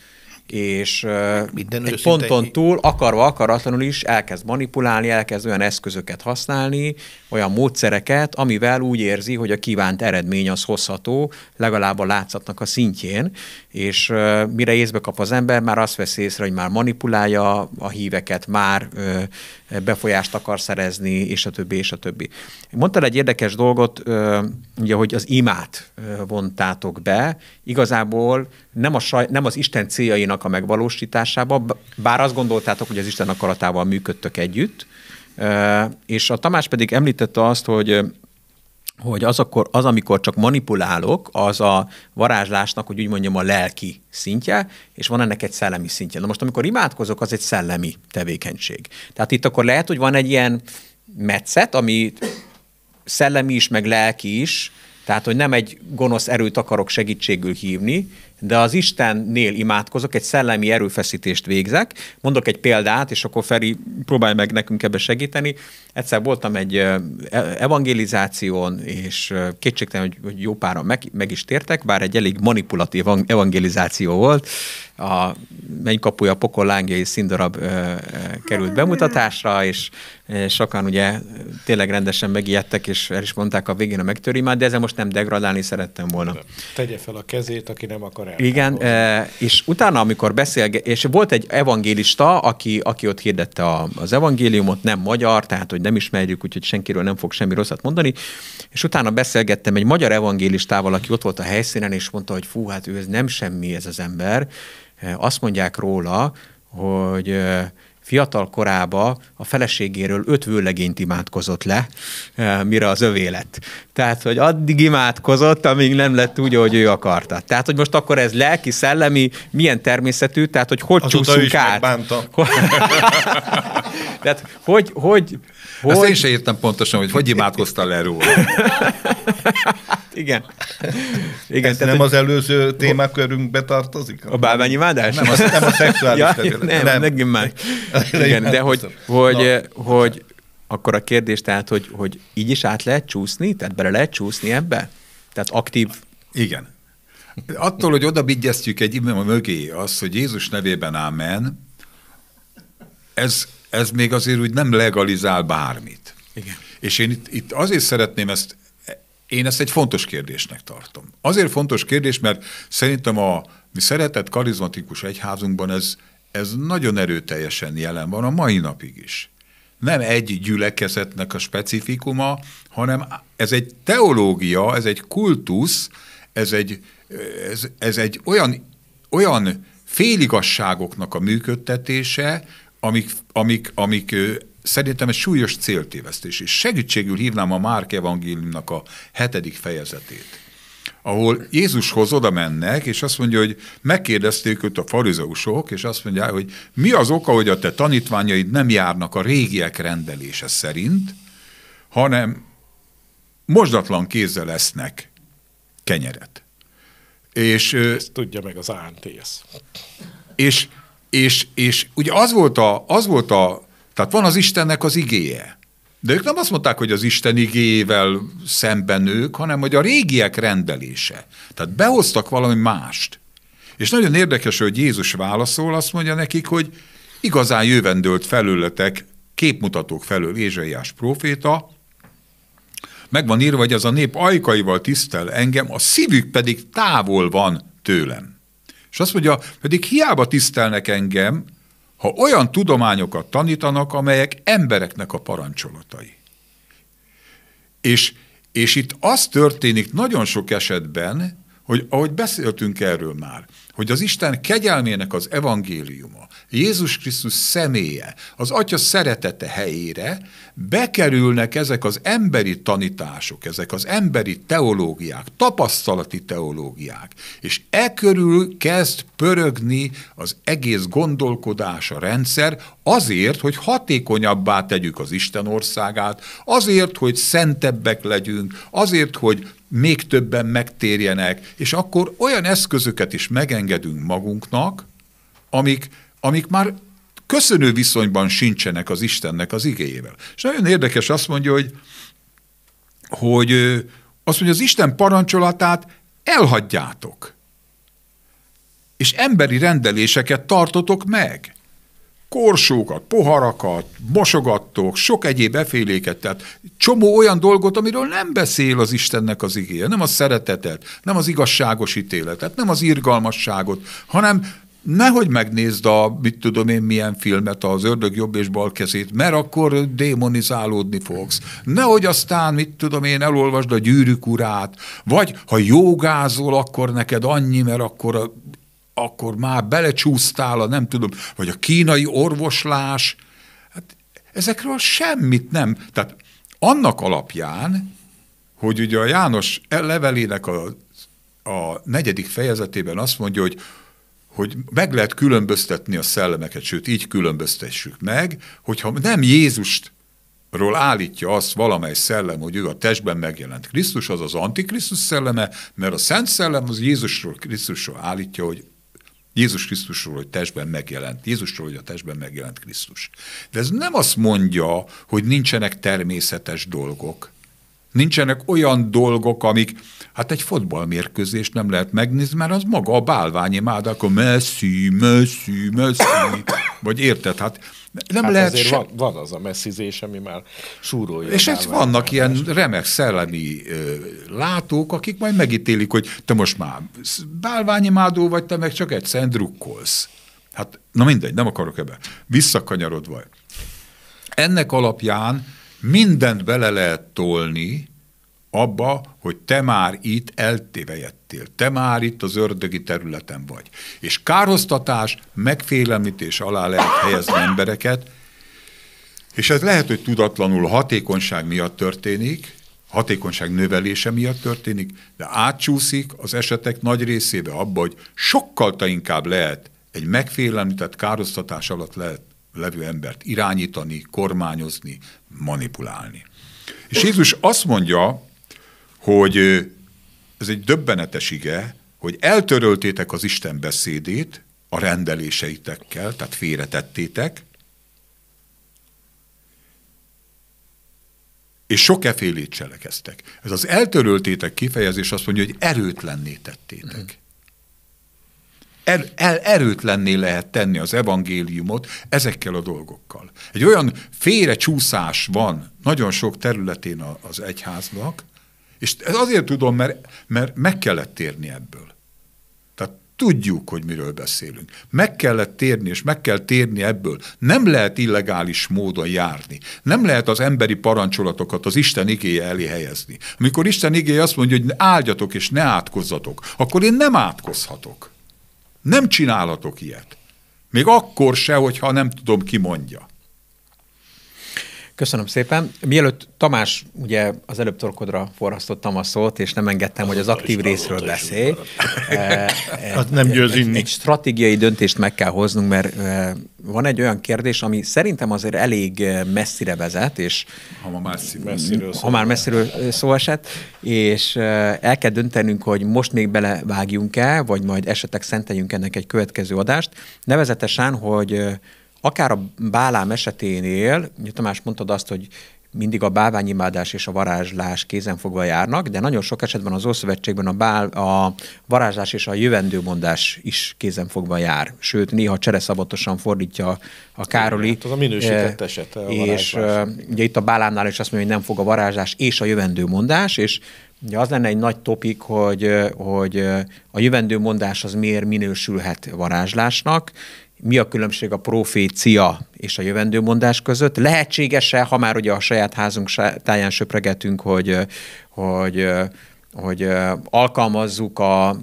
Speaker 1: és Minden egy ponton egy... túl akarva, akaratlanul is elkezd manipulálni, elkezd olyan eszközöket használni, olyan módszereket, amivel úgy érzi, hogy a kívánt eredmény az hozható, legalább a látszatnak a szintjén, és mire észbe kap az ember, már azt vesz észre, hogy már manipulálja a híveket, már befolyást akar szerezni, és a többi, és a többi. Mondtál egy érdekes dolgot, ugye, hogy az imát vontátok be, igazából nem, a saj, nem az Isten céljainak a megvalósításába, bár azt gondoltátok, hogy az Isten akaratával működtök együtt, és a Tamás pedig említette azt, hogy hogy az, akkor, az, amikor csak manipulálok, az a varázslásnak, hogy úgy mondjam, a lelki szintje, és van ennek egy szellemi szintje. Na most, amikor imádkozok, az egy szellemi tevékenység. Tehát itt akkor lehet, hogy van egy ilyen metszet, ami szellemi is, meg lelki is, tehát, hogy nem egy gonosz erőt akarok segítségül hívni, de az Istennél imádkozok, egy szellemi erőfeszítést végzek. Mondok egy példát, és akkor Feri, próbálj meg nekünk ebbe segíteni. Egyszer voltam egy e, evangelizáción, és kétségtelen, hogy, hogy jó páran meg, meg is tértek, bár egy elég manipulatív evangelizáció volt. A Mennykapuja pokol lángjai színdarab került bemutatásra, és sokan ugye tényleg rendesen megijedtek, és el is mondták a végén a megtörimát, de ezzel most nem degradálni szerettem volna.
Speaker 4: Tegye fel a kezét, aki nem akar akkor el. Igen,
Speaker 1: e, és utána, amikor beszélget, és volt egy evangélista, aki, aki ott hirdette a, az evangéliumot, nem magyar, tehát hogy nem ismerjük, úgyhogy senkiről nem fog semmi rosszat mondani, és utána beszélgettem egy magyar evangélistával, aki ott volt a helyszínen, és mondta, hogy fú, hát ő ez nem semmi ez az ember, eh, azt mondják róla, hogy eh, fiatal korába a feleségéről öt vőlegényt imádkozott le, eh, mire az övé lett. Tehát, hogy addig imádkozott, amíg nem lett úgy, ahogy ő akarta. Tehát, hogy most akkor ez lelki, szellemi, milyen természetű, tehát, hogy hogy Azóta csúszunk is át. <laughs>
Speaker 3: tehát, hogy, hogy, hogy... Ezt én sem értem pontosan, hogy hogy imádkoztál le róla. <laughs> Igen. Igen Ez tehát, nem az
Speaker 2: előző témakörünkbe tartozik?
Speaker 1: A bálványimádás?
Speaker 3: Nem, az, nem a szexuális ja,
Speaker 2: Nem, nem. megint már. Igen, de hogy,
Speaker 1: hogy, Na, hogy akkor a kérdés tehát, hogy, hogy így is át lehet csúszni? Tehát bele lehet csúszni ebbe? Tehát aktív...
Speaker 3: Igen. Attól, hogy oda bigyeztjük egy a mögé azt, hogy Jézus nevében ámen, ez, ez még azért úgy nem legalizál bármit. Igen. És én itt, itt azért szeretném ezt én ezt egy fontos kérdésnek tartom. Azért fontos kérdés, mert szerintem a mi szeretett karizmatikus egyházunkban ez, ez nagyon erőteljesen jelen van a mai napig is. Nem egy gyülekezetnek a specifikuma, hanem ez egy teológia, ez egy kultusz, ez egy, ez, ez egy olyan, olyan féligasságoknak a működtetése, amik, amik, amik szerintem egy súlyos céltévesztés, és segítségül hívnám a Márk evangéliumnak a hetedik fejezetét ahol Jézushoz oda mennek, és azt mondja, hogy megkérdezték őt a farizeusok, és azt mondják, hogy mi az oka, hogy a te tanítványaid nem járnak a régiek rendelése szerint, hanem mozdatlan kézzel lesznek kenyeret. És, Ezt tudja meg az ANTS. És, és, és ugye az volt a, az volt a tehát van az Istennek az igéje. De ők nem azt mondták, hogy az Isten igével szemben ők, hanem hogy a régiek rendelése. Tehát behoztak valami mást. És nagyon érdekes, hogy Jézus válaszol, azt mondja nekik, hogy igazán jövendőlt felőletek, képmutatók felől Ézsaiás próféta, meg van írva, hogy az a nép ajkaival tisztel engem, a szívük pedig távol van tőlem. És azt mondja, pedig hiába tisztelnek engem, ha olyan tudományokat tanítanak, amelyek embereknek a parancsolatai. És, és itt az történik nagyon sok esetben, hogy ahogy beszéltünk erről már, hogy az Isten kegyelmének az evangéliuma, Jézus Krisztus személye, az Atya szeretete helyére bekerülnek ezek az emberi tanítások, ezek az emberi teológiák, tapasztalati teológiák, és e körül kezd pörögni az egész gondolkodás, a rendszer azért, hogy hatékonyabbá tegyük az Isten országát, azért, hogy szentebbek legyünk, azért, hogy még többen megtérjenek, és akkor olyan eszközöket is megengedünk magunknak, amik amik már köszönő viszonyban sincsenek az Istennek az igéjével. És nagyon érdekes azt mondja, hogy, hogy azt mondja, az Isten parancsolatát elhagyjátok, és emberi rendeléseket tartotok meg. Korsókat, poharakat, mosogattok, sok egyéb eféléket, tehát csomó olyan dolgot, amiről nem beszél az Istennek az igéje, nem a szeretetet, nem az igazságos ítéletet, nem az irgalmasságot, hanem nehogy megnézd a, mit tudom én, milyen filmet, az ördög jobb és bal kezét, mert akkor démonizálódni fogsz. Nehogy aztán, mit tudom én, elolvasd a gyűrűk urát, vagy ha jogázol, akkor neked annyi, mert akkor akkor már belecsúsztál a nem tudom, vagy a kínai orvoslás, hát ezekről semmit nem. Tehát annak alapján, hogy ugye a János levelének a, a negyedik fejezetében azt mondja, hogy hogy meg lehet különböztetni a szellemeket, sőt így különböztessük meg, hogyha nem Jézust ról állítja azt valamely szellem, hogy ő a testben megjelent Krisztus, az az antikrisztus szelleme, mert a Szent Szellem az Jézusról, Krisztusról állítja, hogy Jézus Krisztusról, hogy testben megjelent, Jézusról, hogy a testben megjelent Krisztus. De ez nem azt mondja, hogy nincsenek természetes dolgok, Nincsenek olyan dolgok, amik, hát egy fotballmérkőzést nem lehet megnézni, mert az maga a mád, akkor messzi, messzi, messzi, vagy érted, hát nem hát lehet azért se... van, van az a messzizés, ami már súrolja. És itt vannak ilyen remek szellemi ö, látók, akik majd megítélik, hogy te most már mádó vagy, te meg csak egyszerűen drukkolsz. Hát, na mindegy, nem akarok ebbe. Visszakanyarodva. Ennek alapján mindent bele lehet tolni abba, hogy te már itt eltévejettél, te már itt az ördögi területen vagy. És kárhoztatás, megfélemlítés alá lehet helyezni embereket, és ez lehet, hogy tudatlanul hatékonyság miatt történik, hatékonyság növelése miatt történik, de átcsúszik az esetek nagy részébe abba, hogy sokkal inkább lehet egy megfélemlített károsztatás alatt lehet levő embert irányítani, kormányozni, manipulálni. És Jézus azt mondja, hogy ez egy döbbenetes ige, hogy eltöröltétek az Isten beszédét a rendeléseitekkel, tehát félretettétek, és sok efélét cselekeztek. Ez az eltöröltétek kifejezés azt mondja, hogy erőtlenné tettétek er, el, erőtlenné lehet tenni az evangéliumot ezekkel a dolgokkal. Egy olyan félrecsúszás van nagyon sok területén a, az egyháznak, és ez azért tudom, mert, mert meg kellett térni ebből. Tehát tudjuk, hogy miről beszélünk. Meg kellett térni, és meg kell térni ebből. Nem lehet illegális módon járni. Nem lehet az emberi parancsolatokat az Isten igéje elé helyezni. Amikor Isten igéje azt mondja, hogy áldjatok és ne átkozzatok, akkor én nem átkozhatok. Nem csinálhatok ilyet. Még akkor se, hogyha nem tudom, ki mondja. Köszönöm szépen. Mielőtt
Speaker 1: Tamás, ugye az előbb torkodra forrasztottam a szót, és nem engedtem, az hogy az aktív részről beszélj. Eh, <laughs> hát nem eh, győz inni. Egy stratégiai döntést meg kell hoznunk, mert eh, van egy olyan kérdés, ami szerintem azért elég messzire vezet, és ha már messziről, messziről, szó, ha már messziről szó esett, és el kell döntenünk, hogy most még belevágjunk-e, vagy majd esetleg szenteljünk ennek egy következő adást. Nevezetesen, hogy akár a bálám eseténél, ugye Tamás mondtad azt, hogy mindig a bálványimádás és a varázslás kézenfogva járnak, de nagyon sok esetben az Ószövetségben a, bál, a varázslás és a jövendőmondás is kézenfogva jár. Sőt, néha csereszabatosan fordítja a Károli. Ez hát az a minősített eh,
Speaker 4: eset. A és varázslás.
Speaker 1: Eh, ugye itt a bálámnál is azt mondja, hogy nem fog a varázslás és a jövendőmondás, és Ugye az lenne egy nagy topik, hogy, eh, hogy a jövendőmondás az miért minősülhet varázslásnak, mi a különbség a profécia és a jövendőmondás között. Lehetséges-e, ha már ugye a saját házunk táján söpregetünk, hogy, hogy, hogy alkalmazzuk a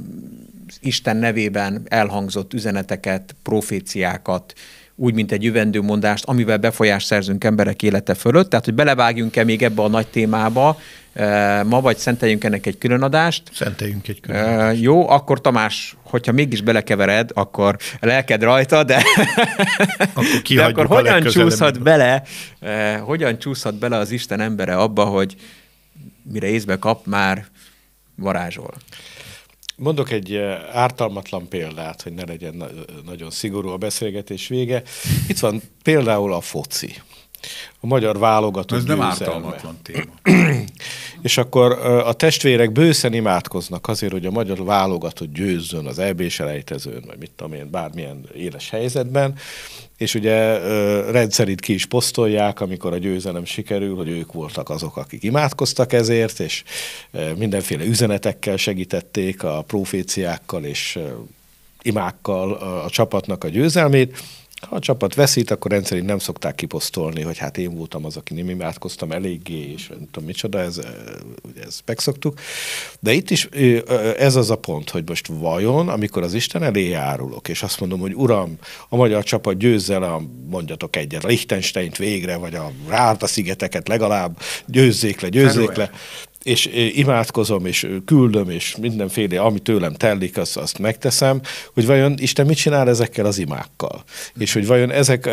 Speaker 1: Isten nevében elhangzott üzeneteket, proféciákat, úgy, mint egy jövendőmondást, amivel befolyást szerzünk emberek élete fölött. Tehát, hogy belevágjunk-e még ebbe a nagy témába, ma vagy szenteljünk ennek egy külön adást. Szenteljünk egy külön adást. Jó, akkor Tamás, hogyha mégis belekevered, akkor lelked rajta, de akkor, de akkor hogyan csúszhat bele, hogyan csúszhat bele az Isten embere abba, hogy mire észbe kap, már varázsol.
Speaker 4: Mondok egy ártalmatlan példát, hogy ne legyen nagyon szigorú a beszélgetés vége. Itt van például a foci a magyar válogatott Ez nem ártalmatlan téma. <clears throat> és akkor a testvérek bőszen imádkoznak azért, hogy a magyar válogatott győzzön az eb elejtezőn, vagy mit tudom én, bármilyen éles helyzetben, és ugye rendszerint ki is posztolják, amikor a győzelem sikerül, hogy ők voltak azok, akik imádkoztak ezért, és mindenféle üzenetekkel segítették a proféciákkal és imákkal a csapatnak a győzelmét, ha a csapat veszít, akkor rendszerint nem szokták kiposztolni, hogy hát én voltam az, aki nem imádkoztam eléggé, és nem tudom micsoda, ez, ezt megszoktuk. De itt is ez az a pont, hogy most vajon, amikor az Isten elé járulok, és azt mondom, hogy Uram, a magyar csapat győzzel a, mondjatok egyet, a Liechtensteint végre, vagy a Rárta szigeteket legalább, győzzék le, győzzék Feröer. le és imádkozom, és küldöm, és mindenféle, ami tőlem telik, azt, azt megteszem, hogy vajon Isten mit csinál ezekkel az imákkal? És hogy vajon ezek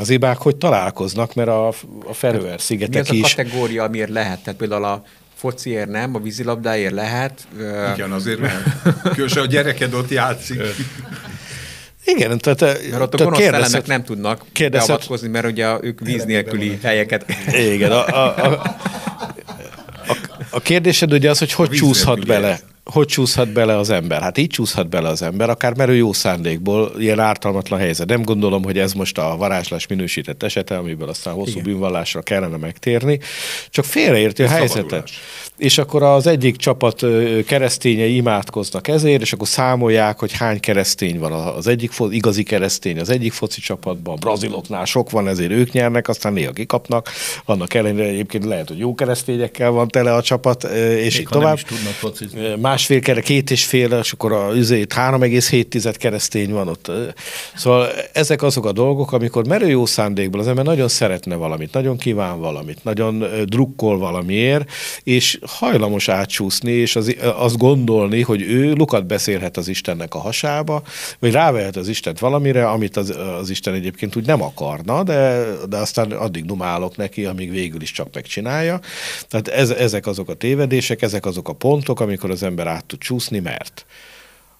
Speaker 4: az imák hogy találkoznak, mert a, a Ferőer szigetek Mi az is... a
Speaker 1: kategória, amiért lehet? Tehát például a fociért nem, a vízilabdáért lehet. Igen, azért lehet. Különösen a gyereked ott játszik.
Speaker 4: Igen, tehát...
Speaker 3: Mert ott a gonosz
Speaker 1: szellemek nem tudnak kérdezhet, beavatkozni, mert ugye ők víz nélküli helyeket... Igen, a, a, a,
Speaker 4: <laughs> a kérdésed ugye az, hogy hogy csúszhat bele, hogy csúszhat bele az ember? Hát így csúszhat bele az ember, akár merő jó szándékból, ilyen ártalmatlan helyzet. Nem gondolom, hogy ez most a varázslás minősített esete, amiből aztán hosszú Igen. bűnvallásra kellene megtérni, csak félreértő a helyzetet és akkor az egyik csapat keresztényei imádkoznak ezért, és akkor számolják, hogy hány keresztény van az egyik foci, igazi keresztény az egyik foci csapatban, a braziloknál sok van, ezért ők nyernek, aztán néha kikapnak, annak ellenére egyébként lehet, hogy jó keresztényekkel van tele a csapat, és itt így tovább. Másfél kere, két és fél, és akkor a üzét 3,7 keresztény van ott. Szóval ezek azok a dolgok, amikor merő jó szándékból az ember nagyon szeretne valamit, nagyon kíván valamit, nagyon drukkol valamiért, és hajlamos átsúszni, és az, azt gondolni, hogy ő lukat beszélhet az Istennek a hasába, vagy rávehet az Istent valamire, amit az, az Isten egyébként úgy nem akarna, de, de aztán addig numálok neki, amíg végül is csak megcsinálja. Tehát ez, ezek azok a tévedések, ezek azok a pontok, amikor az ember át tud csúszni, mert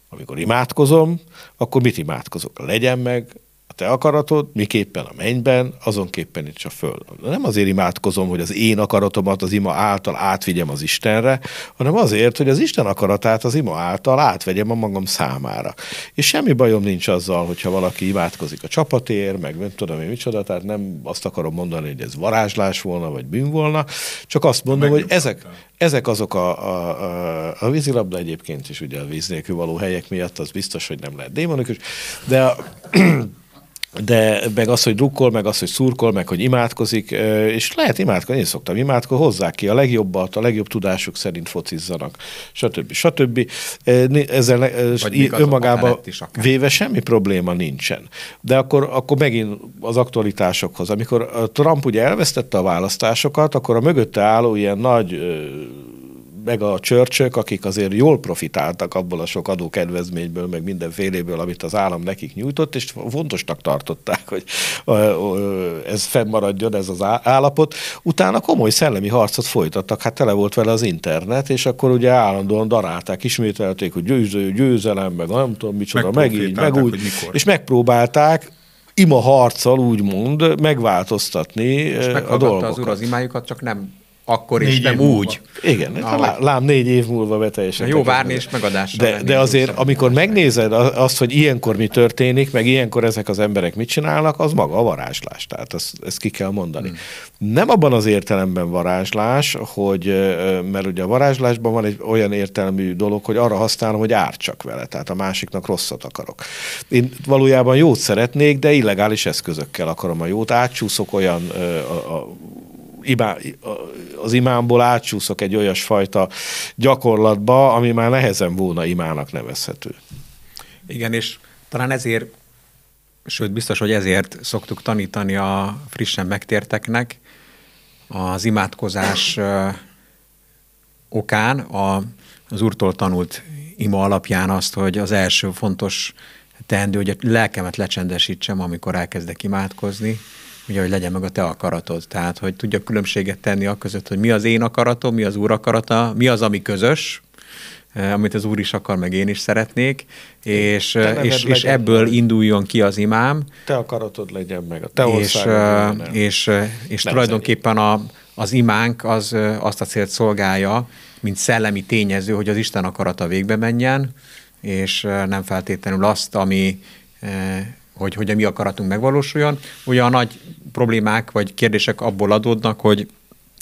Speaker 4: amikor imádkozom, akkor mit imádkozok? Legyen meg te akaratod, miképpen a mennyben, azonképpen itt a föl, Nem azért imádkozom, hogy az én akaratomat az ima által átvigyem az Istenre, hanem azért, hogy az Isten akaratát az ima által átvegyem a magam számára. És semmi bajom nincs azzal, hogyha valaki imádkozik a csapatér, meg nem tudom én micsoda, tehát nem azt akarom mondani, hogy ez varázslás volna, vagy bűn volna, csak azt mondom, hogy ezek, ezek azok a, a, a, a vízilabda egyébként is ugye a víz nélkül való helyek miatt, az biztos, hogy nem lehet démonikus, de a, <clears throat> de meg az, hogy drukkol, meg az, hogy szurkol, meg hogy imádkozik, és lehet imádkozni, én szoktam imádkozni, hozzák ki a legjobbat, a legjobb tudásuk szerint focizzanak, stb. stb. Ezzel önmagában véve semmi probléma nincsen. De akkor, akkor megint az aktualitásokhoz. Amikor Trump ugye elvesztette a választásokat, akkor a mögötte álló ilyen nagy meg a csörcsök, akik azért jól profitáltak abból a sok adókedvezményből, meg mindenféléből, amit az állam nekik nyújtott, és fontosnak tartották, hogy ez fennmaradjon, ez az állapot. Utána komoly szellemi harcot folytattak, hát tele volt vele az internet, és akkor ugye állandóan darálták, ismételték, hogy győző, győzelem, meg nem tudom micsoda, meg így, meg úgy, és megpróbálták ima harccal úgymond megváltoztatni és a dolgokat. az
Speaker 1: imájukat csak nem akkor négy is, nem múlva. úgy. Igen, Na, hát lá,
Speaker 4: lám négy év múlva beteljesen. Jó várni és
Speaker 1: megadás. De,
Speaker 4: de azért, amikor megnézed azt, hogy ilyenkor mi történik, meg ilyenkor ezek az emberek mit csinálnak, az maga a varázslás. Tehát ezt, ezt ki kell mondani. Hmm. Nem abban az értelemben varázslás, hogy, mert ugye a varázslásban van egy olyan értelmű dolog, hogy arra használom, hogy ártsak vele, tehát a másiknak rosszat akarok. Én valójában jót szeretnék, de illegális eszközökkel akarom a jót. Átcsúszok olyan a, a, imá, az imámból átsúszok egy olyasfajta gyakorlatba, ami már nehezen volna
Speaker 1: imának nevezhető. Igen, és talán ezért, sőt biztos, hogy ezért szoktuk tanítani a frissen megtérteknek az imádkozás okán a, az úrtól tanult ima alapján azt, hogy az első fontos teendő, hogy a lelkemet lecsendesítsem, amikor elkezdek imádkozni, ugye, hogy legyen meg a te akaratod. Tehát, hogy tudja különbséget tenni a között, hogy mi az én akaratom, mi az úr akarata, mi az, ami közös, eh, amit az Úr is akar, meg én is szeretnék, és, eh, és, és ebből meg. induljon ki az imám. Te
Speaker 4: akaratod legyen meg, a te és, eh, legyen,
Speaker 1: és, és, és tulajdonképpen a, az imánk az azt a célt szolgálja, mint szellemi tényező, hogy az Isten akarata végbe menjen, és nem feltétlenül azt, ami hogy, hogy a mi akaratunk megvalósuljon. Ugye a nagy problémák vagy kérdések abból adódnak, hogy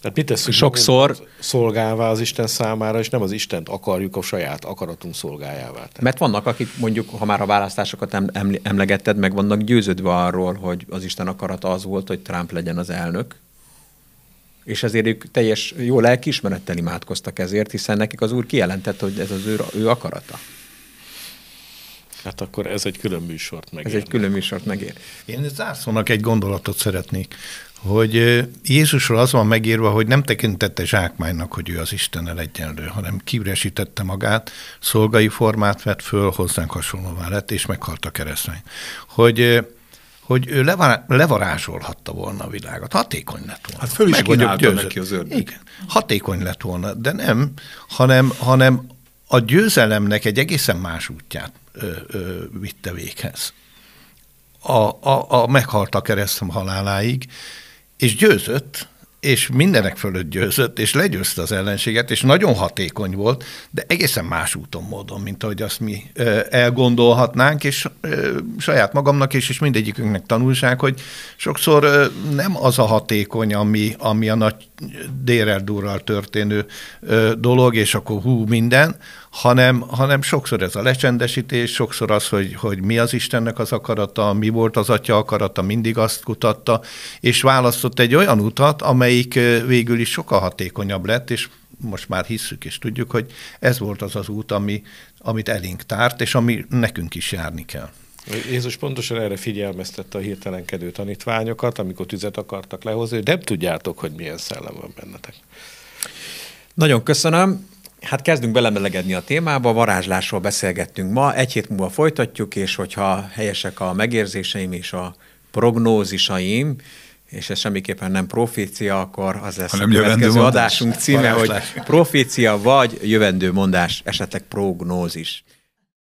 Speaker 1: tehát mit teszünk sokszor szolgálva az Isten számára, és nem az Istent akarjuk a saját akaratunk szolgájává. Tehát. Mert vannak, akik mondjuk, ha már a választásokat emlegetted, meg vannak győződve arról, hogy az Isten akarata az volt, hogy Trump legyen az elnök, és ezért ők teljes jó lelkiismerettel imádkoztak ezért, hiszen nekik az úr kijelentette, hogy ez az ő, ő akarata. Hát akkor ez egy külön műsort megér. Ez egy külön műsort megér.
Speaker 2: Én zárszónak egy gondolatot szeretnék, hogy Jézusról az van megírva, hogy nem tekintette zsákmánynak, hogy ő az Istennel egyenlő, hanem kivresítette magát, szolgai formát vett föl, hozzánk hasonlóvá lett, és meghalt a keresztény. Hogy hogy ő levará, levarázsolhatta volna a világot. Hatékony lett volna. Hát föl is Meg kínálta neki az ördög. Igen, hatékony lett volna, de nem, hanem, hanem a győzelemnek egy egészen más útját ö, ö, vitte véghez. A, a, a meghalt a keresztem haláláig, és győzött, és mindenek fölött győzött, és legyőzte az ellenséget, és nagyon hatékony volt, de egészen más úton, módon, mint ahogy azt mi elgondolhatnánk, és saját magamnak és, és mindegyikünknek tanulság, hogy sokszor nem az a hatékony, ami, ami a nagy dérel történő dolog, és akkor hú, minden, hanem, hanem sokszor ez a lecsendesítés, sokszor az, hogy, hogy mi az Istennek az akarata, mi volt az atya akarata, mindig azt kutatta, és választott egy olyan utat, amelyik végül is sokkal hatékonyabb lett, és most már hisszük és tudjuk, hogy ez volt az az út, ami, amit elénk tárt, és ami nekünk is járni kell.
Speaker 4: Jézus pontosan erre figyelmeztette a hirtelenkedő tanítványokat, amikor tüzet akartak lehozni, hogy nem tudjátok, hogy milyen szellem van bennetek.
Speaker 1: Nagyon köszönöm. Hát kezdünk belemelegedni a témába, varázslásról beszélgettünk ma, egy hét múlva folytatjuk, és hogyha helyesek a megérzéseim és a prognózisaim, és ez semmiképpen nem profécia, akkor az lesz Hanem a következő adásunk címe, varázslás. hogy profécia vagy jövendő mondás, esetleg prognózis.